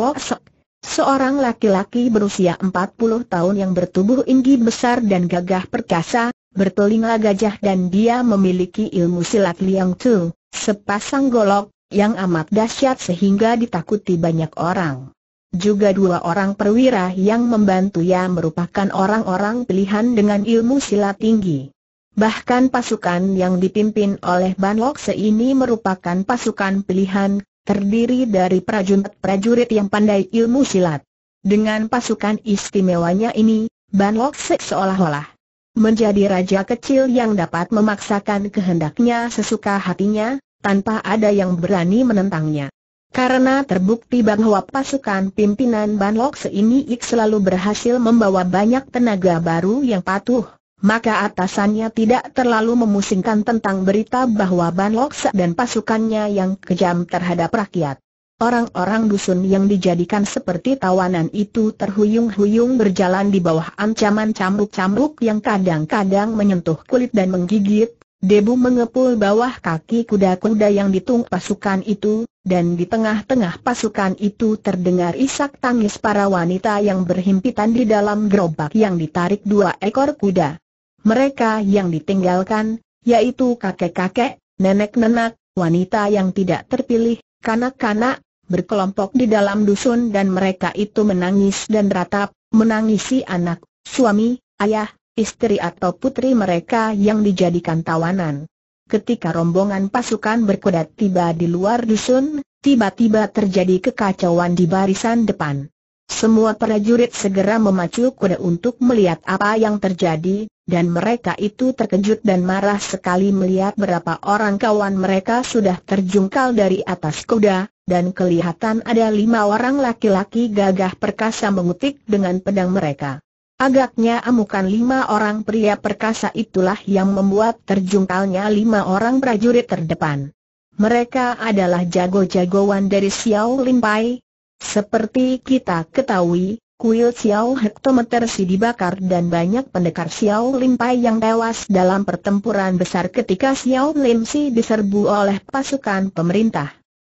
Seorang laki-laki berusia 40 tahun yang bertubuh inggi besar dan gagah perkasa, bertelinga gajah dan dia memiliki ilmu silat Liang Tu, sepasang golok, yang amat dahsyat sehingga ditakuti banyak orang. Juga dua orang perwira yang membantu ia merupakan orang-orang pilihan dengan ilmu silat tinggi. Bahkan pasukan yang dipimpin oleh Ban Lokse ini merupakan pasukan pilihan, terdiri dari prajurit-prajurit yang pandai ilmu silat. Dengan pasukan istimewanya ini, Ban Lokse seolah-olah menjadi raja kecil yang dapat memaksakan kehendaknya sesuka hatinya, tanpa ada yang berani menentangnya. Karena terbukti bahwa pasukan pimpinan Ban Lok ini Ik selalu berhasil membawa banyak tenaga baru yang patuh, maka atasannya tidak terlalu memusingkan tentang berita bahwa Ban Lok dan pasukannya yang kejam terhadap rakyat. Orang-orang dusun yang dijadikan seperti tawanan itu terhuyung-huyung berjalan di bawah ancaman cambuk-cambuk yang kadang-kadang menyentuh kulit dan menggigit, Debu mengepul bawah kaki kuda-kuda yang ditung pasukan itu, dan di tengah-tengah pasukan itu terdengar isak tangis para wanita yang berhimpitan di dalam gerobak yang ditarik dua ekor kuda. Mereka yang ditinggalkan, yaitu kakek-kakek, nenek-nenek, wanita yang tidak terpilih, kanak-kanak, berkelompok di dalam dusun dan mereka itu menangis dan ratap, menangisi anak, suami, ayah, istri atau putri mereka yang dijadikan tawanan. Ketika rombongan pasukan berkuda tiba di luar dusun, tiba-tiba terjadi kekacauan di barisan depan. Semua prajurit segera memacu kuda untuk melihat apa yang terjadi, dan mereka itu terkejut dan marah sekali melihat berapa orang kawan mereka sudah terjungkal dari atas kuda, dan kelihatan ada lima orang laki-laki gagah perkasa mengutik dengan pedang mereka. Agaknya amukan lima orang pria perkasa itulah yang membuat terjungkalnya lima orang prajurit terdepan. Mereka adalah jago-jagoan dari Xiao Limpai. Seperti kita ketahui, kuil Xiao Hektometer si dibakar dan banyak pendekar Xiao Limpai yang tewas dalam pertempuran besar ketika Xiao Lim diserbu oleh pasukan pemerintah.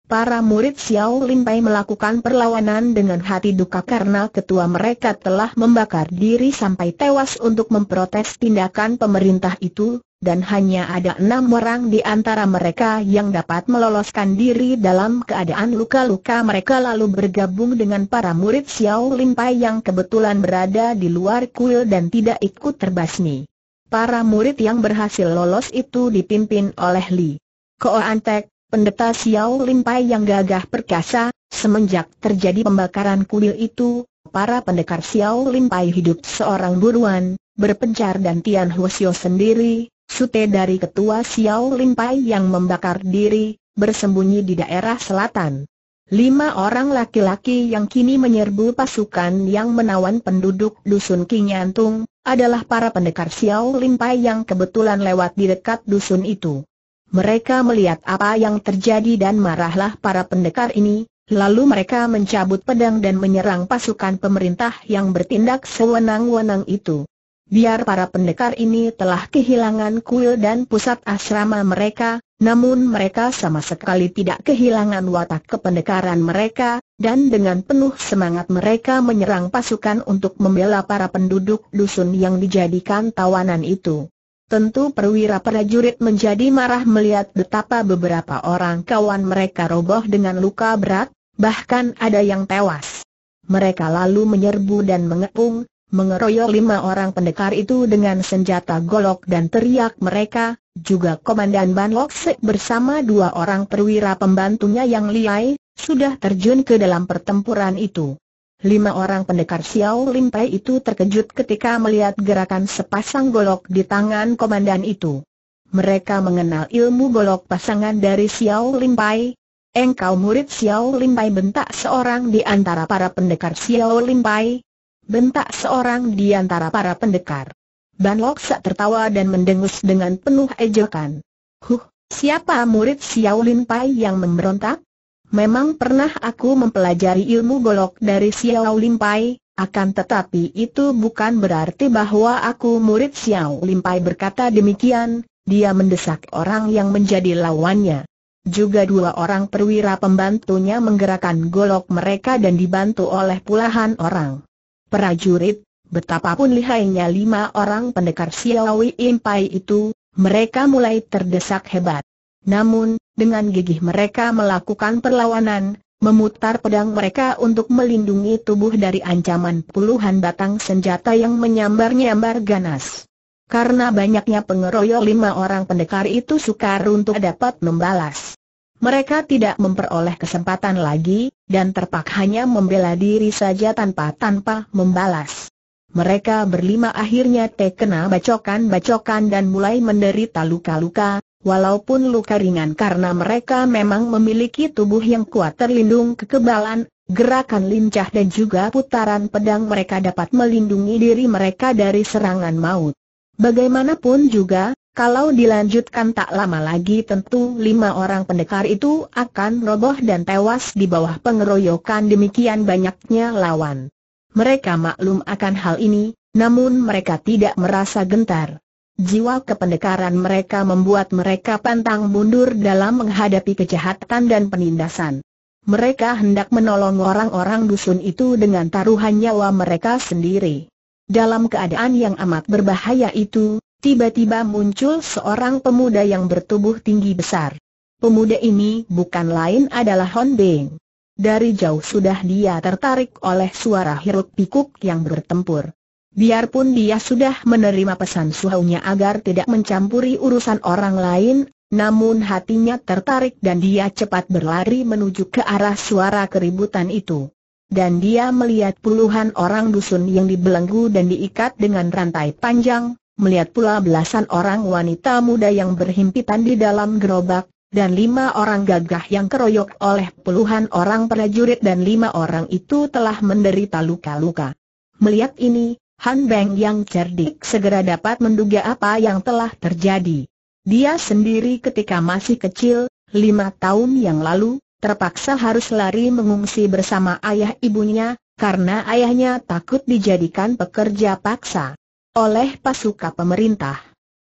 Para murid Xiao Limpai melakukan perlawanan dengan hati duka karena ketua mereka telah membakar diri sampai tewas untuk memprotes tindakan pemerintah itu, dan hanya ada enam orang di antara mereka yang dapat meloloskan diri dalam keadaan luka-luka mereka lalu bergabung dengan para murid Xiao Limpai yang kebetulan berada di luar kuil dan tidak ikut terbasmi. Para murid yang berhasil lolos itu dipimpin oleh Li Koantek, pendeta Xiao Limpai yang gagah perkasa, semenjak terjadi pembakaran kuil itu, para pendekar Xiao Limpai hidup seorang buruan, berpencar dan Tian Xiao sendiri, sute dari ketua Xiao Limpai yang membakar diri, bersembunyi di daerah selatan. Lima orang laki-laki yang kini menyerbu pasukan yang menawan penduduk Dusun Kinyantung, adalah para pendekar Xiao Limpai yang kebetulan lewat di dekat dusun itu. Mereka melihat apa yang terjadi dan marahlah para pendekar ini, lalu mereka mencabut pedang dan menyerang pasukan pemerintah yang bertindak sewenang-wenang itu. Biar para pendekar ini telah kehilangan kuil dan pusat asrama mereka, namun mereka sama sekali tidak kehilangan watak kependekaran mereka, dan dengan penuh semangat mereka menyerang pasukan untuk membela para penduduk dusun yang dijadikan tawanan itu. Tentu perwira prajurit menjadi marah melihat betapa beberapa orang kawan mereka roboh dengan luka berat, bahkan ada yang tewas. Mereka lalu menyerbu dan mengepung, mengeroyok lima orang pendekar itu dengan senjata golok dan teriak mereka, juga Komandan Ban Loksek bersama dua orang perwira pembantunya yang liai, sudah terjun ke dalam pertempuran itu. Lima orang pendekar Xiao Limpai itu terkejut ketika melihat gerakan sepasang golok di tangan komandan itu. Mereka mengenal ilmu golok pasangan dari Xiao Limpai. Engkau murid Xiao Limpai bentak seorang di antara para pendekar Xiao Limpai. Bentak seorang di antara para pendekar. Ban Loksa tertawa dan mendengus dengan penuh ejekan. Huh, siapa murid Xiao Limpai yang memberontak? Memang pernah aku mempelajari ilmu golok dari Xiao Limpai, akan tetapi itu bukan berarti bahwa aku murid Xiao Limpai berkata demikian, dia mendesak orang yang menjadi lawannya. Juga dua orang perwira pembantunya menggerakkan golok mereka dan dibantu oleh puluhan orang. Prajurit, betapapun lihainya lima orang pendekar Xiao Limpai itu, mereka mulai terdesak hebat. Namun, dengan gigih mereka melakukan perlawanan, memutar pedang mereka untuk melindungi tubuh dari ancaman puluhan batang senjata yang menyambar-nyambar ganas. Karena banyaknya pengeroyok lima orang pendekar itu sukar untuk dapat membalas. Mereka tidak memperoleh kesempatan lagi, dan terpak hanya membela diri saja tanpa-tanpa membalas. Mereka berlima akhirnya terkena bacokan-bacokan dan mulai menderita luka-luka, Walaupun luka ringan karena mereka memang memiliki tubuh yang kuat terlindung kekebalan, gerakan lincah dan juga putaran pedang mereka dapat melindungi diri mereka dari serangan maut. Bagaimanapun juga, kalau dilanjutkan tak lama lagi tentu lima orang pendekar itu akan roboh dan tewas di bawah pengeroyokan demikian banyaknya lawan. Mereka maklum akan hal ini, namun mereka tidak merasa gentar. Jiwa kependekaran mereka membuat mereka pantang mundur dalam menghadapi kejahatan dan penindasan. Mereka hendak menolong orang-orang dusun itu dengan taruhan nyawa mereka sendiri. Dalam keadaan yang amat berbahaya itu, tiba-tiba muncul seorang pemuda yang bertubuh tinggi besar. Pemuda ini bukan lain adalah Hon Beng. Dari jauh sudah dia tertarik oleh suara hiruk pikuk yang bertempur. Biarpun dia sudah menerima pesan suhunya agar tidak mencampuri urusan orang lain, namun hatinya tertarik dan dia cepat berlari menuju ke arah suara keributan itu. Dan dia melihat puluhan orang dusun yang dibelenggu dan diikat dengan rantai panjang, melihat pula belasan orang wanita muda yang berhimpitan di dalam gerobak, dan lima orang gagah yang keroyok oleh puluhan orang prajurit dan lima orang itu telah menderita luka-luka. Melihat ini, Han Beng yang cerdik segera dapat menduga apa yang telah terjadi. Dia sendiri ketika masih kecil, lima tahun yang lalu, terpaksa harus lari mengungsi bersama ayah ibunya, karena ayahnya takut dijadikan pekerja paksa oleh pasukan pemerintah.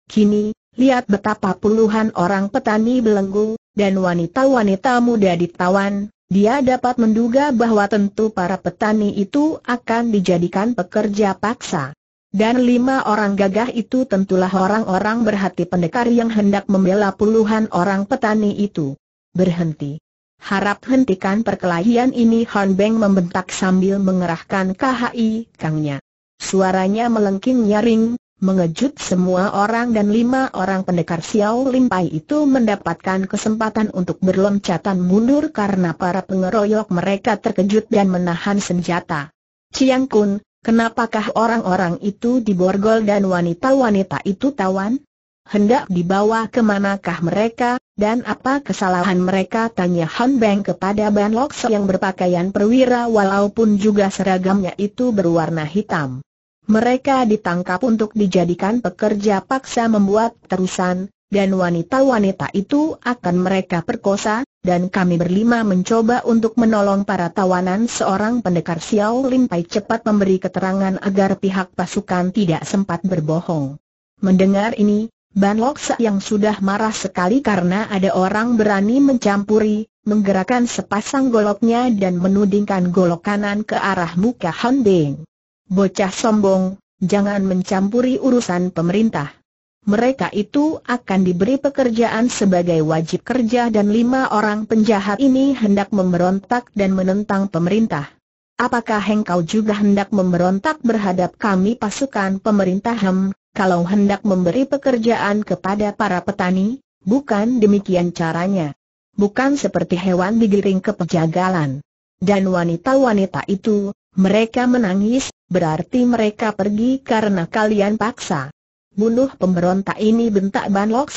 Kini, lihat betapa puluhan orang petani belenggu, dan wanita-wanita muda ditawan, dia dapat menduga bahwa tentu para petani itu akan dijadikan pekerja paksa. Dan lima orang gagah itu tentulah orang-orang berhati pendekar yang hendak membela puluhan orang petani itu. Berhenti. Harap hentikan perkelahian ini Han Beng membentak sambil mengerahkan KHI Kangnya. Suaranya melengking nyaring, mengejut semua orang dan lima orang pendekar Xiao limpai itu mendapatkan kesempatan untuk berloncatan mundur karena para pengeroyok mereka terkejut dan menahan senjata. Chiang Kun, kenapakah orang-orang itu diborgol dan wanita-wanita itu tawan? Hendak dibawa ke manakah mereka, dan apa kesalahan mereka tanya Han Beng kepada Ban Lokso yang berpakaian perwira walaupun juga seragamnya itu berwarna hitam. Mereka ditangkap untuk dijadikan pekerja paksa membuat terusan, dan wanita-wanita itu akan mereka perkosa, dan kami berlima mencoba untuk menolong para tawanan seorang pendekar Xiao Lim Pai cepat memberi keterangan agar pihak pasukan tidak sempat berbohong. Mendengar ini, Ban Loksa yang sudah marah sekali karena ada orang berani mencampuri, menggerakkan sepasang goloknya dan menudingkan golok kanan ke arah muka Han Beng. Bocah sombong, jangan mencampuri urusan pemerintah. Mereka itu akan diberi pekerjaan sebagai wajib kerja dan lima orang penjahat ini hendak memberontak dan menentang pemerintah. Apakah engkau juga hendak memberontak berhadap kami pasukan pemerintah hem, kalau hendak memberi pekerjaan kepada para petani? Bukan demikian caranya. Bukan seperti hewan digiring ke pejagalan. Dan wanita-wanita itu, mereka menangis, berarti mereka pergi karena kalian paksa. Bunuh pemberontak ini bentak Ban Lok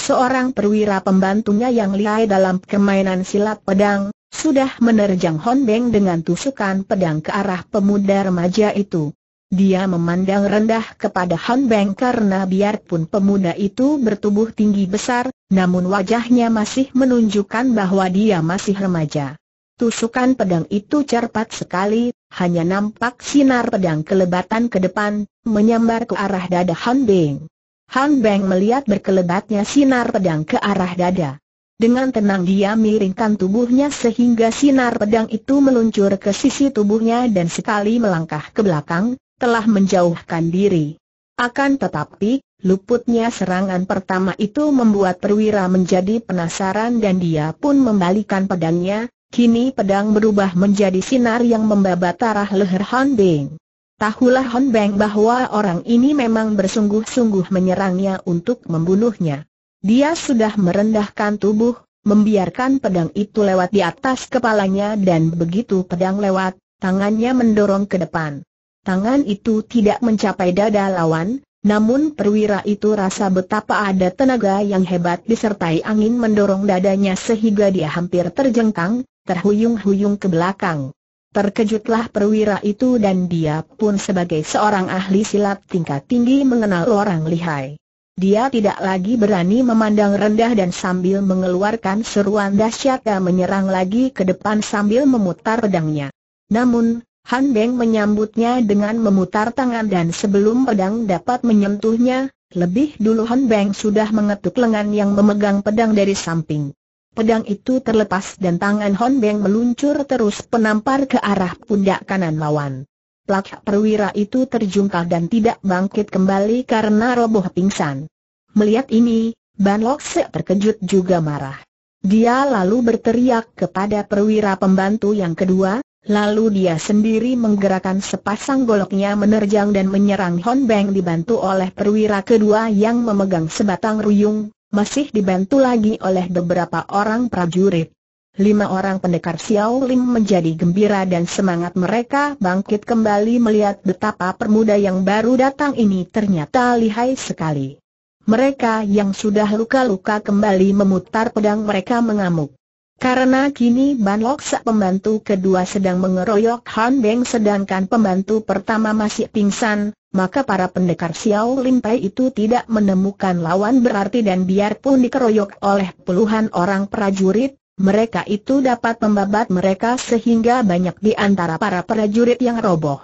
Seorang perwira pembantunya yang lihai dalam kemainan silat pedang, sudah menerjang Hondeng dengan tusukan pedang ke arah pemuda remaja itu. Dia memandang rendah kepada Hon Beng karena biarpun pemuda itu bertubuh tinggi besar, namun wajahnya masih menunjukkan bahwa dia masih remaja. Tusukan pedang itu cepat sekali, hanya nampak sinar pedang kelebatan ke depan, menyambar ke arah dada Han Beng. Han Beng melihat berkelebatnya sinar pedang ke arah dada. Dengan tenang dia miringkan tubuhnya sehingga sinar pedang itu meluncur ke sisi tubuhnya dan sekali melangkah ke belakang, telah menjauhkan diri. Akan tetapi, luputnya serangan pertama itu membuat perwira menjadi penasaran dan dia pun membalikan pedangnya, Kini pedang berubah menjadi sinar yang membabat arah leher Han Beng. Tahulah Han Beng bahwa orang ini memang bersungguh-sungguh menyerangnya untuk membunuhnya. Dia sudah merendahkan tubuh, membiarkan pedang itu lewat di atas kepalanya dan begitu pedang lewat, tangannya mendorong ke depan. Tangan itu tidak mencapai dada lawan, namun perwira itu rasa betapa ada tenaga yang hebat disertai angin mendorong dadanya sehingga dia hampir terjengkang, terhuyung-huyung ke belakang. Terkejutlah perwira itu dan dia pun sebagai seorang ahli silat tingkat tinggi mengenal orang lihai. Dia tidak lagi berani memandang rendah dan sambil mengeluarkan seruan dahsyat dan menyerang lagi ke depan sambil memutar pedangnya. Namun, Han Beng menyambutnya dengan memutar tangan dan sebelum pedang dapat menyentuhnya, lebih dulu Han Beng sudah mengetuk lengan yang memegang pedang dari samping. Pedang itu terlepas dan tangan Hon Beng meluncur terus penampar ke arah pundak kanan lawan. Plak perwira itu terjungkal dan tidak bangkit kembali karena roboh pingsan. Melihat ini, Ban Lok Se terkejut juga marah. Dia lalu berteriak kepada perwira pembantu yang kedua, lalu dia sendiri menggerakkan sepasang goloknya menerjang dan menyerang Hon Beng dibantu oleh perwira kedua yang memegang sebatang ruyung, masih dibantu lagi oleh beberapa orang prajurit. Lima orang pendekar Xiao Lim menjadi gembira dan semangat mereka bangkit kembali melihat betapa permuda yang baru datang ini ternyata lihai sekali. Mereka yang sudah luka-luka kembali memutar pedang mereka mengamuk. Karena kini Ban Lok Sak pembantu kedua sedang mengeroyok Han Beng sedangkan pembantu pertama masih pingsan, maka para pendekar Xiao Lim Pai itu tidak menemukan lawan berarti dan biarpun dikeroyok oleh puluhan orang prajurit, mereka itu dapat membabat mereka sehingga banyak di antara para prajurit yang roboh.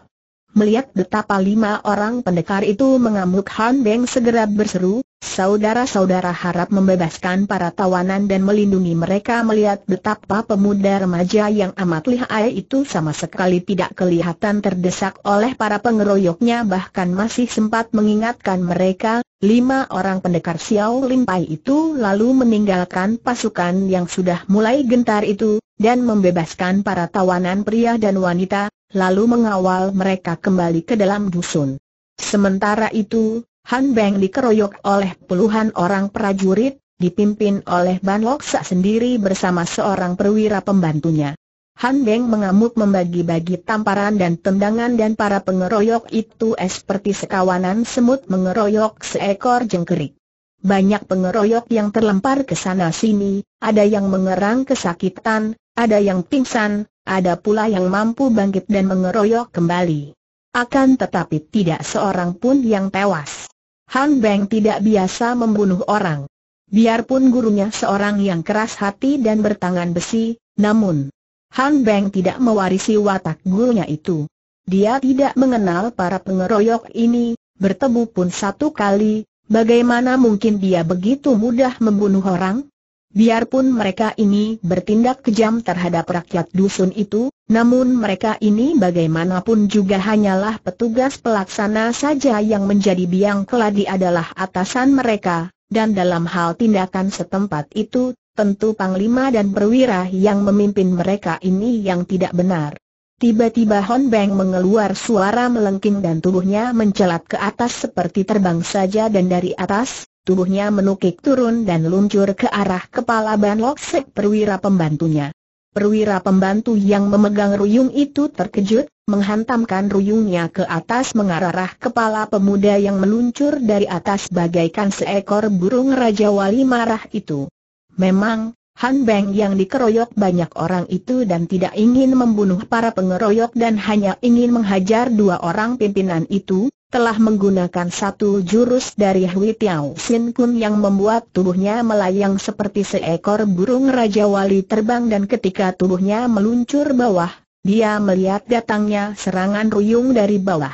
Melihat betapa lima orang pendekar itu mengamuk Han Beng segera berseru, Saudara-saudara harap membebaskan para tawanan dan melindungi mereka melihat betapa pemuda remaja yang amat lihai itu sama sekali tidak kelihatan terdesak oleh para pengeroyoknya bahkan masih sempat mengingatkan mereka, lima orang pendekar Xiao limpai itu lalu meninggalkan pasukan yang sudah mulai gentar itu, dan membebaskan para tawanan pria dan wanita, lalu mengawal mereka kembali ke dalam dusun. Sementara itu, Han Beng dikeroyok oleh puluhan orang prajurit, dipimpin oleh Ban Loksa sendiri bersama seorang perwira pembantunya. Han Beng mengamuk membagi-bagi tamparan dan tendangan dan para pengeroyok itu seperti sekawanan semut mengeroyok seekor jengkerik. Banyak pengeroyok yang terlempar ke sana sini, ada yang mengerang kesakitan, ada yang pingsan, ada pula yang mampu bangkit dan mengeroyok kembali. Akan tetapi tidak seorang pun yang tewas. Han Beng tidak biasa membunuh orang. Biarpun gurunya seorang yang keras hati dan bertangan besi, namun Han Beng tidak mewarisi watak gurunya itu. Dia tidak mengenal para pengeroyok ini, bertemu pun satu kali, bagaimana mungkin dia begitu mudah membunuh orang? Biarpun mereka ini bertindak kejam terhadap rakyat dusun itu, namun mereka ini bagaimanapun juga hanyalah petugas pelaksana saja yang menjadi biang keladi adalah atasan mereka, dan dalam hal tindakan setempat itu, tentu Panglima dan perwira yang memimpin mereka ini yang tidak benar. Tiba-tiba Hon Beng mengeluar suara melengking dan tubuhnya mencelat ke atas seperti terbang saja dan dari atas, tubuhnya menukik turun dan luncur ke arah kepala Ban Lok Sek perwira pembantunya. Perwira pembantu yang memegang ruyung itu terkejut, menghantamkan ruyungnya ke atas mengarah kepala pemuda yang meluncur dari atas bagaikan seekor burung Raja Wali marah itu. Memang, Han Beng yang dikeroyok banyak orang itu dan tidak ingin membunuh para pengeroyok dan hanya ingin menghajar dua orang pimpinan itu, telah menggunakan satu jurus dari Hui Tiao Sin Kun yang membuat tubuhnya melayang seperti seekor burung Raja Wali terbang dan ketika tubuhnya meluncur bawah, dia melihat datangnya serangan ruyung dari bawah.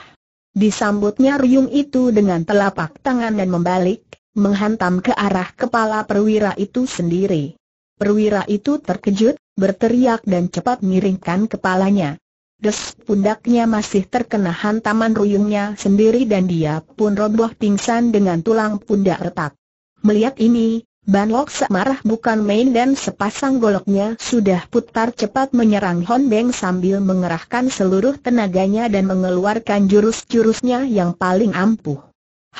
Disambutnya ruyung itu dengan telapak tangan dan membalik, menghantam ke arah kepala perwira itu sendiri. Perwira itu terkejut, berteriak dan cepat miringkan kepalanya. Des pundaknya masih terkena hantaman ruyungnya sendiri dan dia pun roboh pingsan dengan tulang pundak retak. Melihat ini, Ban Lok marah bukan main dan sepasang goloknya sudah putar cepat menyerang Hon Beng sambil mengerahkan seluruh tenaganya dan mengeluarkan jurus-jurusnya yang paling ampuh.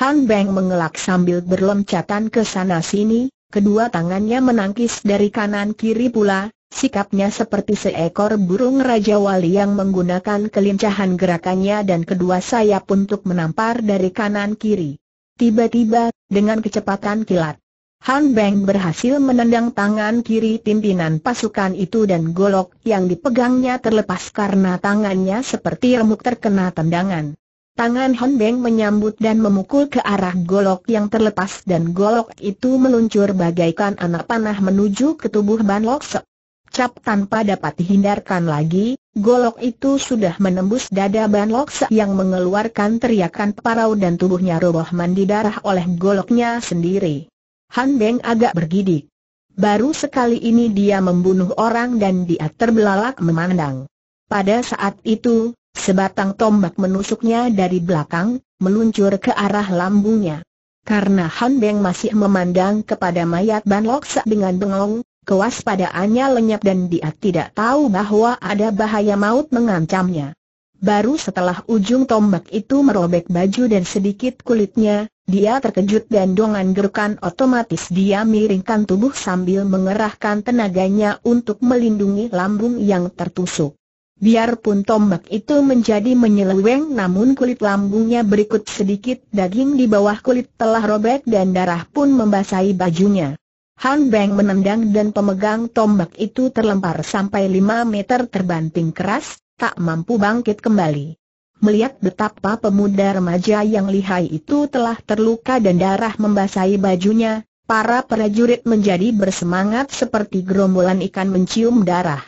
Hon Beng mengelak sambil berloncatan ke sana sini, kedua tangannya menangkis dari kanan kiri pula, Sikapnya seperti seekor burung Raja Wali yang menggunakan kelincahan gerakannya dan kedua sayap untuk menampar dari kanan-kiri. Tiba-tiba, dengan kecepatan kilat, Han Beng berhasil menendang tangan kiri pimpinan pasukan itu dan golok yang dipegangnya terlepas karena tangannya seperti remuk terkena tendangan. Tangan Han Beng menyambut dan memukul ke arah golok yang terlepas dan golok itu meluncur bagaikan anak panah menuju ke tubuh Ban Lok Sek. Cap tanpa dapat dihindarkan lagi, golok itu sudah menembus dada Ban Loksa yang mengeluarkan teriakan parau dan tubuhnya roboh mandi darah oleh goloknya sendiri. Han Beng agak bergidik. Baru sekali ini dia membunuh orang dan dia terbelalak memandang. Pada saat itu, sebatang tombak menusuknya dari belakang, meluncur ke arah lambungnya. Karena Han Beng masih memandang kepada mayat Ban Loksa dengan bengong, Kewaspadaannya lenyap dan dia tidak tahu bahwa ada bahaya maut mengancamnya. Baru setelah ujung tombak itu merobek baju dan sedikit kulitnya, dia terkejut dan dengan gerukan otomatis dia miringkan tubuh sambil mengerahkan tenaganya untuk melindungi lambung yang tertusuk. Biarpun tombak itu menjadi menyeleweng namun kulit lambungnya berikut sedikit daging di bawah kulit telah robek dan darah pun membasahi bajunya. Han Beng menendang dan pemegang tombak itu terlempar sampai 5 meter terbanting keras, tak mampu bangkit kembali. Melihat betapa pemuda remaja yang lihai itu telah terluka dan darah membasahi bajunya, para prajurit menjadi bersemangat seperti gerombolan ikan mencium darah.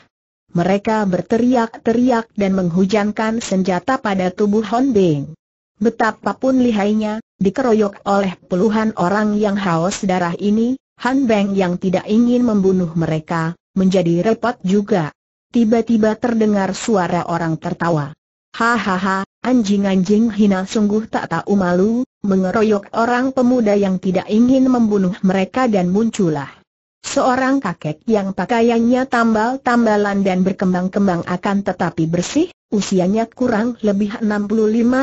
Mereka berteriak-teriak dan menghujankan senjata pada tubuh Hon Beng. Betapapun lihainya, dikeroyok oleh puluhan orang yang haus darah ini, Han Beng yang tidak ingin membunuh mereka, menjadi repot juga. Tiba-tiba terdengar suara orang tertawa. Hahaha, anjing-anjing hina sungguh tak tahu malu, mengeroyok orang pemuda yang tidak ingin membunuh mereka dan muncullah. Seorang kakek yang pakaiannya tambal-tambalan dan berkembang-kembang akan tetapi bersih, usianya kurang lebih 65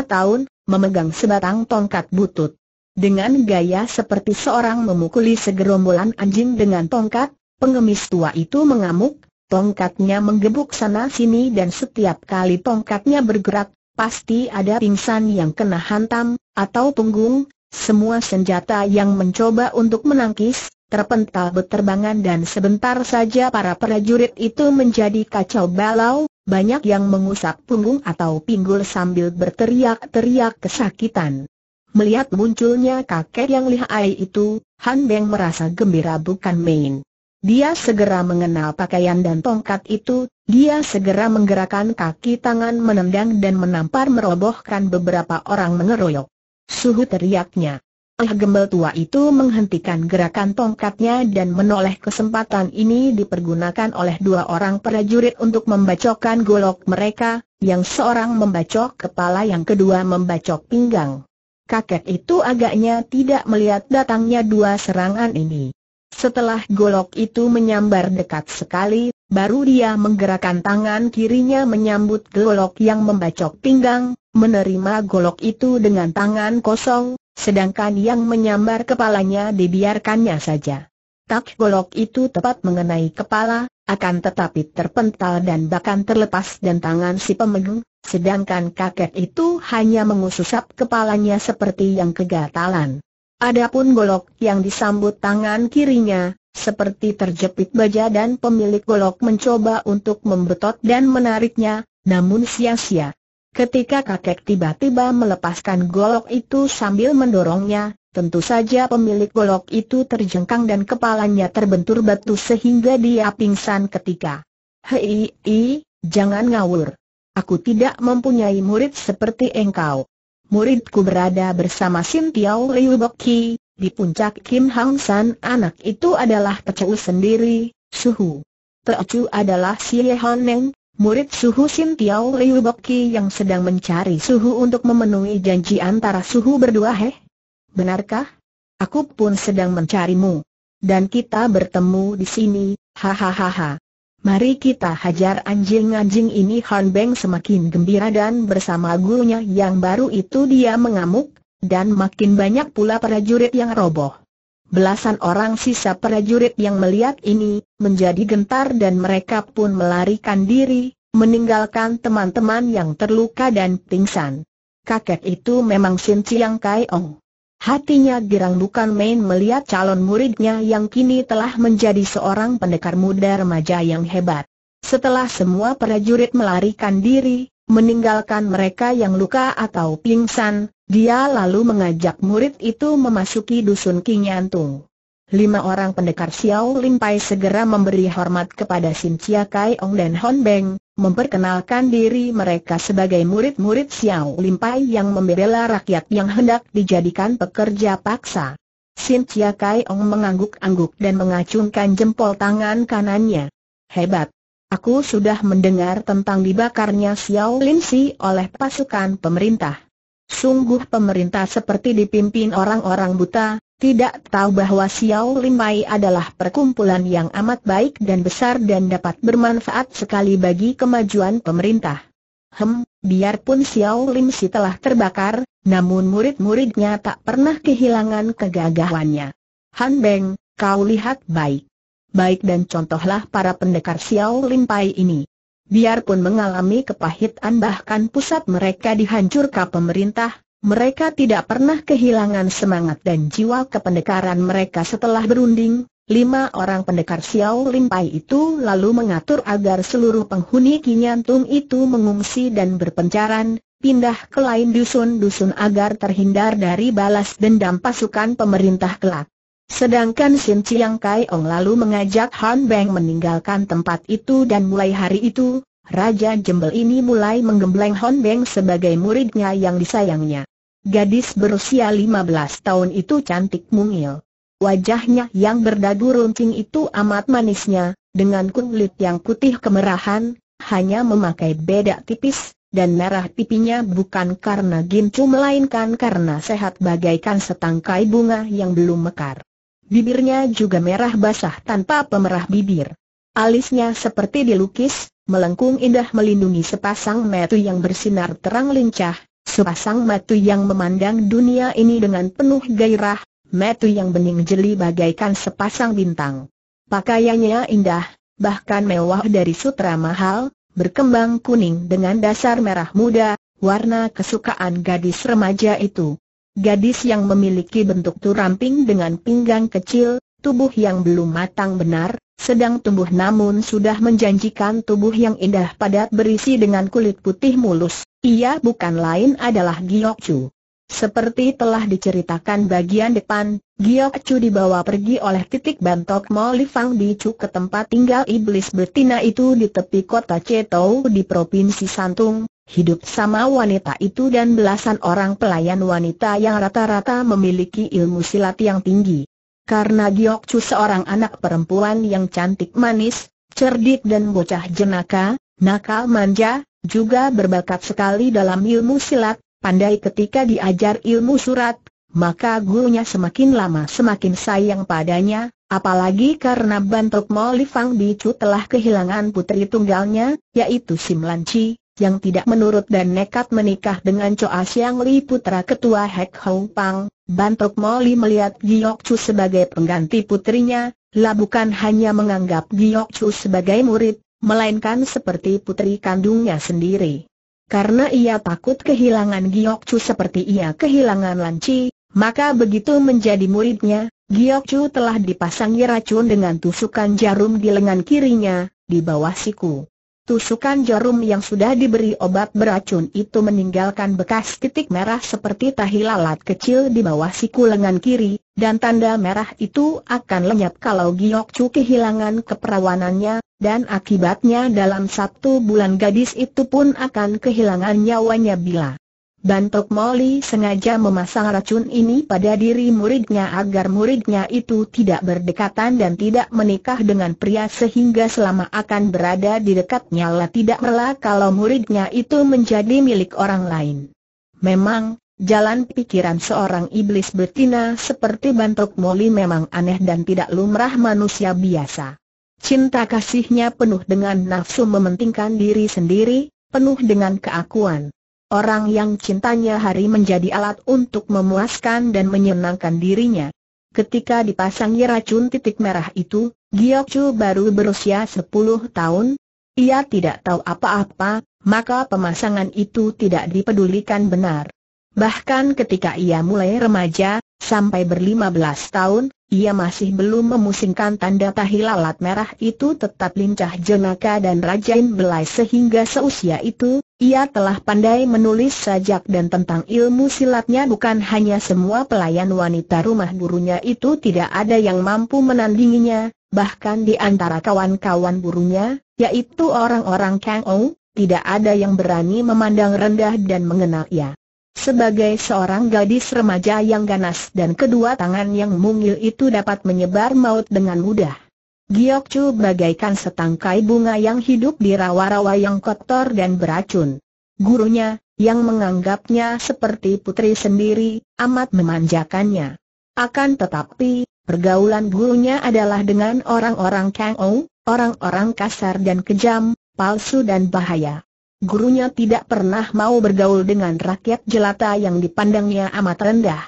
tahun, memegang sebatang tongkat butut. Dengan gaya seperti seorang memukuli segerombolan anjing dengan tongkat, pengemis tua itu mengamuk, tongkatnya menggebuk sana-sini dan setiap kali tongkatnya bergerak, pasti ada pingsan yang kena hantam, atau punggung, semua senjata yang mencoba untuk menangkis, terpental beterbangan dan sebentar saja para prajurit itu menjadi kacau balau, banyak yang mengusap punggung atau pinggul sambil berteriak-teriak kesakitan. Melihat munculnya kakek yang lihai itu, Han Beng merasa gembira bukan main. Dia segera mengenal pakaian dan tongkat itu, dia segera menggerakkan kaki tangan menendang dan menampar merobohkan beberapa orang mengeroyok. Suhu teriaknya. Ah gembel tua itu menghentikan gerakan tongkatnya dan menoleh kesempatan ini dipergunakan oleh dua orang prajurit untuk membacokkan golok mereka, yang seorang membacok kepala yang kedua membacok pinggang kakek itu agaknya tidak melihat datangnya dua serangan ini. Setelah golok itu menyambar dekat sekali, baru dia menggerakkan tangan kirinya menyambut golok yang membacok pinggang, menerima golok itu dengan tangan kosong, sedangkan yang menyambar kepalanya dibiarkannya saja. Tak golok itu tepat mengenai kepala, akan tetapi terpental dan bahkan terlepas dan tangan si pemegang, sedangkan kakek itu hanya mengususap kepalanya seperti yang kegatalan. Adapun golok yang disambut tangan kirinya, seperti terjepit baja dan pemilik golok mencoba untuk membetot dan menariknya, namun sia-sia. Ketika kakek tiba-tiba melepaskan golok itu sambil mendorongnya, Tentu saja pemilik golok itu terjengkang dan kepalanya terbentur batu sehingga dia pingsan ketika. Hei, i, jangan ngawur. Aku tidak mempunyai murid seperti engkau. Muridku berada bersama Sin Tiao Liu Boki, di puncak Kim Hang San anak itu adalah Tecu sendiri, Suhu. Tecu adalah Si Han Neng, murid Suhu Sin Tiao Liu Boki yang sedang mencari Suhu untuk memenuhi janji antara Suhu berdua heh benarkah? Aku pun sedang mencarimu. Dan kita bertemu di sini, hahaha. Mari kita hajar anjing-anjing ini Han Beng semakin gembira dan bersama gurunya yang baru itu dia mengamuk, dan makin banyak pula prajurit yang roboh. Belasan orang sisa prajurit yang melihat ini, menjadi gentar dan mereka pun melarikan diri, meninggalkan teman-teman yang terluka dan pingsan. Kakek itu memang Sin Chiang Kai Ong. Hatinya girang bukan main melihat calon muridnya yang kini telah menjadi seorang pendekar muda remaja yang hebat. Setelah semua prajurit melarikan diri, meninggalkan mereka yang luka atau pingsan, dia lalu mengajak murid itu memasuki dusun Kinyantung. Lima orang pendekar Xiao Limpai segera memberi hormat kepada Sim Chia Kai Ong dan Hon Beng, memperkenalkan diri mereka sebagai murid-murid Xiao Limpai yang membela rakyat yang hendak dijadikan pekerja paksa. Sim Chia Kai Ong mengangguk-angguk dan mengacungkan jempol tangan kanannya. Hebat! Aku sudah mendengar tentang dibakarnya Xiao Lin Si oleh pasukan pemerintah. Sungguh pemerintah seperti dipimpin orang-orang buta, tidak tahu bahwa Xiao Limai adalah perkumpulan yang amat baik dan besar dan dapat bermanfaat sekali bagi kemajuan pemerintah. Hem, biarpun Xiao Lim Si telah terbakar, namun murid-muridnya tak pernah kehilangan kegagahannya. Han Beng, kau lihat baik. Baik dan contohlah para pendekar Xiao Lim Pai ini biarpun mengalami kepahitan bahkan pusat mereka dihancurkan pemerintah, mereka tidak pernah kehilangan semangat dan jiwa kependekaran mereka setelah berunding. Lima orang pendekar Xiao Limpai itu lalu mengatur agar seluruh penghuni Kinyantung itu mengungsi dan berpencaran, pindah ke lain dusun-dusun agar terhindar dari balas dendam pasukan pemerintah kelak. Sedangkan Sin Chiang Kai Ong lalu mengajak Han Beng meninggalkan tempat itu dan mulai hari itu, Raja Jembel ini mulai menggembleng Han Beng sebagai muridnya yang disayangnya. Gadis berusia 15 tahun itu cantik mungil. Wajahnya yang berdagu runcing itu amat manisnya, dengan kulit yang putih kemerahan, hanya memakai bedak tipis, dan merah pipinya bukan karena gincu melainkan karena sehat bagaikan setangkai bunga yang belum mekar. Bibirnya juga merah basah tanpa pemerah bibir. Alisnya seperti dilukis, melengkung indah melindungi sepasang mata yang bersinar terang lincah, sepasang mata yang memandang dunia ini dengan penuh gairah, mata yang bening jeli bagaikan sepasang bintang. Pakaiannya indah, bahkan mewah dari sutra mahal, berkembang kuning dengan dasar merah muda, warna kesukaan gadis remaja itu. Gadis yang memiliki bentuk turamping dengan pinggang kecil, tubuh yang belum matang benar, sedang tumbuh namun sudah menjanjikan tubuh yang indah padat berisi dengan kulit putih mulus. Ia bukan lain adalah Giok Chu. Seperti telah diceritakan bagian depan, Giok Chu dibawa pergi oleh titik bantok Mo Li Fang Di Chu ke tempat tinggal iblis betina itu di tepi kota Cetou di Provinsi Santung, Hidup sama wanita itu dan belasan orang pelayan wanita yang rata-rata memiliki ilmu silat yang tinggi. Karena Giok Chu seorang anak perempuan yang cantik manis, cerdik dan bocah jenaka, nakal manja, juga berbakat sekali dalam ilmu silat, pandai ketika diajar ilmu surat, maka gurunya semakin lama semakin sayang padanya, apalagi karena bantuk Mo Li Fang Bicu telah kehilangan putri tunggalnya, yaitu Sim Chi yang tidak menurut dan nekat menikah dengan Choa Siang Li putra ketua Hek Hong Pang, Bantok Moli melihat Giyok Chu sebagai pengganti putrinya, lah bukan hanya menganggap Giyok Chu sebagai murid, melainkan seperti putri kandungnya sendiri. Karena ia takut kehilangan Giyok Chu seperti ia kehilangan Lanci, maka begitu menjadi muridnya, Giyok Chu telah dipasangi racun dengan tusukan jarum di lengan kirinya, di bawah siku. Tusukan jarum yang sudah diberi obat beracun itu meninggalkan bekas titik merah seperti tahi lalat kecil di bawah siku lengan kiri, dan tanda merah itu akan lenyap kalau Giok Chu kehilangan keperawanannya, dan akibatnya dalam satu bulan gadis itu pun akan kehilangan nyawanya bila Bantok Molly sengaja memasang racun ini pada diri muridnya agar muridnya itu tidak berdekatan dan tidak menikah dengan pria sehingga selama akan berada di dekatnya lah tidak rela kalau muridnya itu menjadi milik orang lain. Memang, jalan pikiran seorang iblis betina seperti Bantok Molly memang aneh dan tidak lumrah manusia biasa. Cinta kasihnya penuh dengan nafsu mementingkan diri sendiri, penuh dengan keakuan orang yang cintanya hari menjadi alat untuk memuaskan dan menyenangkan dirinya. Ketika dipasangi racun titik merah itu, Giok Chu baru berusia 10 tahun, ia tidak tahu apa-apa, maka pemasangan itu tidak dipedulikan benar. Bahkan ketika ia mulai remaja, sampai berlima-belas tahun, ia masih belum memusingkan tanda tahil lalat merah itu tetap lincah jenaka dan rajin belai sehingga seusia itu, ia telah pandai menulis sajak dan tentang ilmu silatnya bukan hanya semua pelayan wanita rumah burunya itu tidak ada yang mampu menandinginya, bahkan di antara kawan-kawan burunya, yaitu orang-orang Kang Ou, tidak ada yang berani memandang rendah dan mengenal ia. Sebagai seorang gadis remaja yang ganas dan kedua tangan yang mungil itu dapat menyebar maut dengan mudah. Giok Chu bagaikan setangkai bunga yang hidup di rawa-rawa yang kotor dan beracun. Gurunya, yang menganggapnya seperti putri sendiri, amat memanjakannya. Akan tetapi, pergaulan gurunya adalah dengan orang-orang Kang Ou, orang-orang kasar dan kejam, palsu dan bahaya. Gurunya tidak pernah mau bergaul dengan rakyat jelata yang dipandangnya amat rendah.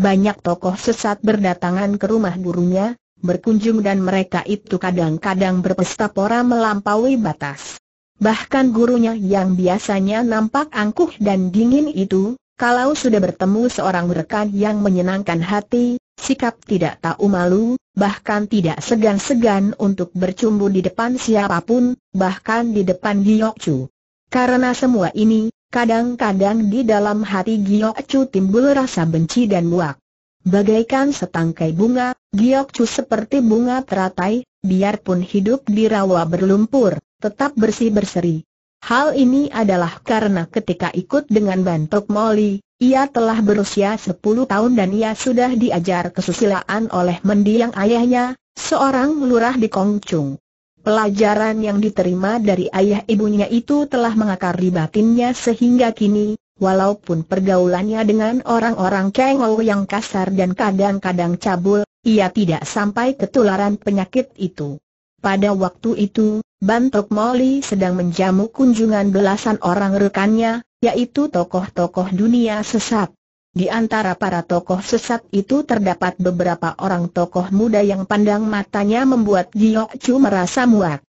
Banyak tokoh sesat berdatangan ke rumah gurunya, berkunjung dan mereka itu kadang-kadang berpesta pora melampaui batas. Bahkan gurunya yang biasanya nampak angkuh dan dingin itu, kalau sudah bertemu seorang rekan yang menyenangkan hati, sikap tidak tahu malu, bahkan tidak segan-segan untuk bercumbu di depan siapapun, bahkan di depan Giyokcu. Karena semua ini, kadang-kadang di dalam hati Giyokcu timbul rasa benci dan muak. Bagaikan setangkai bunga, Giok Chu seperti bunga teratai, biarpun hidup di rawa berlumpur, tetap bersih berseri. Hal ini adalah karena ketika ikut dengan Bantok Moli, ia telah berusia 10 tahun dan ia sudah diajar kesusilaan oleh mendiang ayahnya, seorang lurah di Kongcung. Pelajaran yang diterima dari ayah ibunya itu telah mengakar di batinnya sehingga kini, Walaupun pergaulannya dengan orang-orang kengol yang kasar dan kadang-kadang cabul, ia tidak sampai ketularan penyakit itu. Pada waktu itu, Bantok Moli sedang menjamu kunjungan belasan orang rekannya, yaitu tokoh-tokoh dunia sesat. Di antara para tokoh sesat itu terdapat beberapa orang tokoh muda yang pandang matanya membuat Giok merasa muak.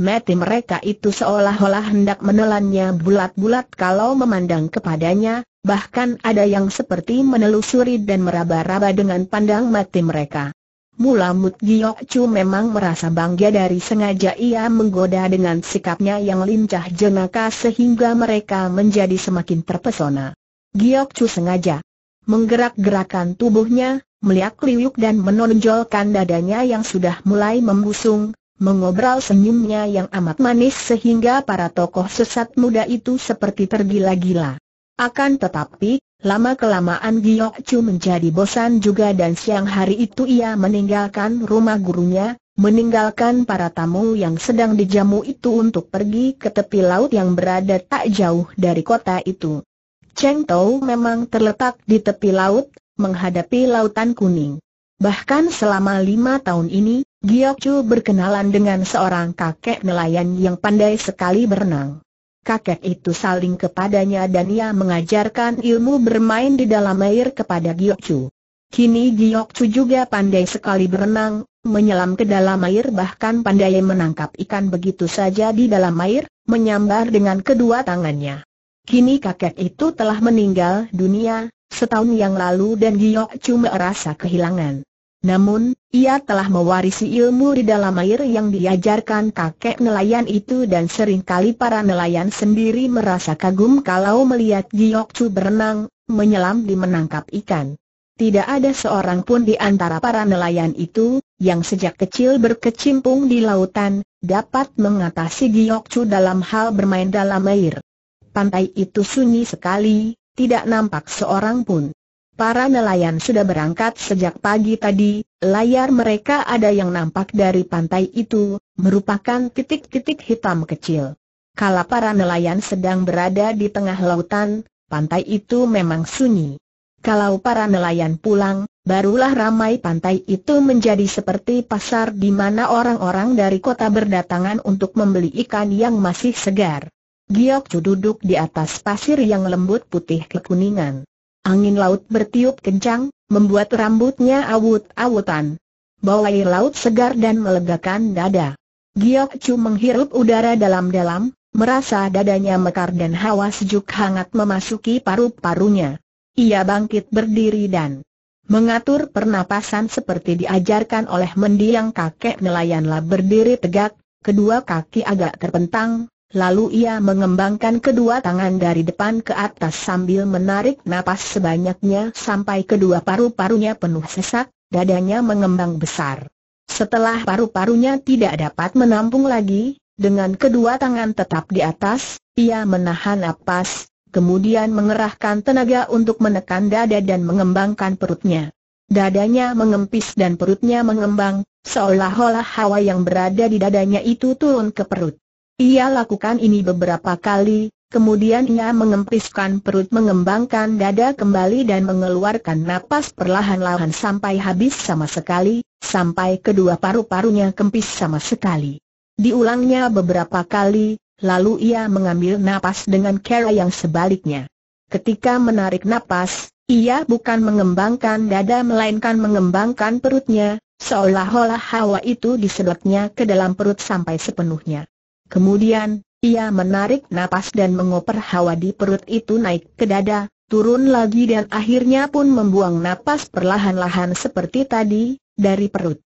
Mati mereka itu seolah-olah hendak menelannya bulat-bulat kalau memandang kepadanya, bahkan ada yang seperti menelusuri dan meraba-raba dengan pandang mati mereka. Mula Mut Giok Chu memang merasa bangga dari sengaja ia menggoda dengan sikapnya yang lincah jenaka sehingga mereka menjadi semakin terpesona. Giok Chu sengaja menggerak-gerakan tubuhnya, meliak liuk dan menonjolkan dadanya yang sudah mulai membusung, mengobrol senyumnya yang amat manis sehingga para tokoh sesat muda itu seperti tergila-gila. Akan tetapi, lama-kelamaan Giok Chu menjadi bosan juga dan siang hari itu ia meninggalkan rumah gurunya, meninggalkan para tamu yang sedang dijamu itu untuk pergi ke tepi laut yang berada tak jauh dari kota itu. Cheng Tou memang terletak di tepi laut, menghadapi lautan kuning. Bahkan selama lima tahun ini, Chu berkenalan dengan seorang kakek nelayan yang pandai sekali berenang. Kakek itu saling kepadanya dan ia mengajarkan ilmu bermain di dalam air kepada Chu. Kini Chu juga pandai sekali berenang, menyelam ke dalam air bahkan pandai menangkap ikan begitu saja di dalam air, menyambar dengan kedua tangannya. Kini kakek itu telah meninggal dunia, setahun yang lalu dan Chu merasa kehilangan namun, ia telah mewarisi ilmu di dalam air yang diajarkan kakek nelayan itu dan seringkali para nelayan sendiri merasa kagum kalau melihat Giok Chu berenang, menyelam di menangkap ikan. Tidak ada seorang pun di antara para nelayan itu, yang sejak kecil berkecimpung di lautan, dapat mengatasi Giok Chu dalam hal bermain dalam air. Pantai itu sunyi sekali, tidak nampak seorang pun. Para nelayan sudah berangkat sejak pagi tadi, layar mereka ada yang nampak dari pantai itu, merupakan titik-titik hitam kecil. Kalau para nelayan sedang berada di tengah lautan, pantai itu memang sunyi. Kalau para nelayan pulang, barulah ramai pantai itu menjadi seperti pasar di mana orang-orang dari kota berdatangan untuk membeli ikan yang masih segar. Giok Chu duduk di atas pasir yang lembut putih kekuningan. Angin laut bertiup kencang, membuat rambutnya awut-awutan. Bau air laut segar dan melegakan dada. Giok Chu menghirup udara dalam-dalam, merasa dadanya mekar dan hawa sejuk hangat memasuki paru-parunya. Ia bangkit berdiri dan mengatur pernapasan seperti diajarkan oleh mendiang kakek nelayanlah berdiri tegak, kedua kaki agak terpentang, Lalu ia mengembangkan kedua tangan dari depan ke atas sambil menarik napas sebanyaknya sampai kedua paru-parunya penuh sesak, dadanya mengembang besar. Setelah paru-parunya tidak dapat menampung lagi, dengan kedua tangan tetap di atas, ia menahan napas, kemudian mengerahkan tenaga untuk menekan dada dan mengembangkan perutnya. Dadanya mengempis dan perutnya mengembang, seolah-olah hawa yang berada di dadanya itu turun ke perut. Ia lakukan ini beberapa kali, kemudian ia mengempiskan perut mengembangkan dada kembali dan mengeluarkan napas perlahan-lahan sampai habis sama sekali, sampai kedua paru-parunya kempis sama sekali. Diulangnya beberapa kali, lalu ia mengambil napas dengan cara yang sebaliknya. Ketika menarik napas, ia bukan mengembangkan dada melainkan mengembangkan perutnya, seolah-olah hawa itu disedotnya ke dalam perut sampai sepenuhnya. Kemudian, ia menarik napas dan mengoper hawa di perut itu naik ke dada, turun lagi dan akhirnya pun membuang napas perlahan-lahan seperti tadi, dari perut.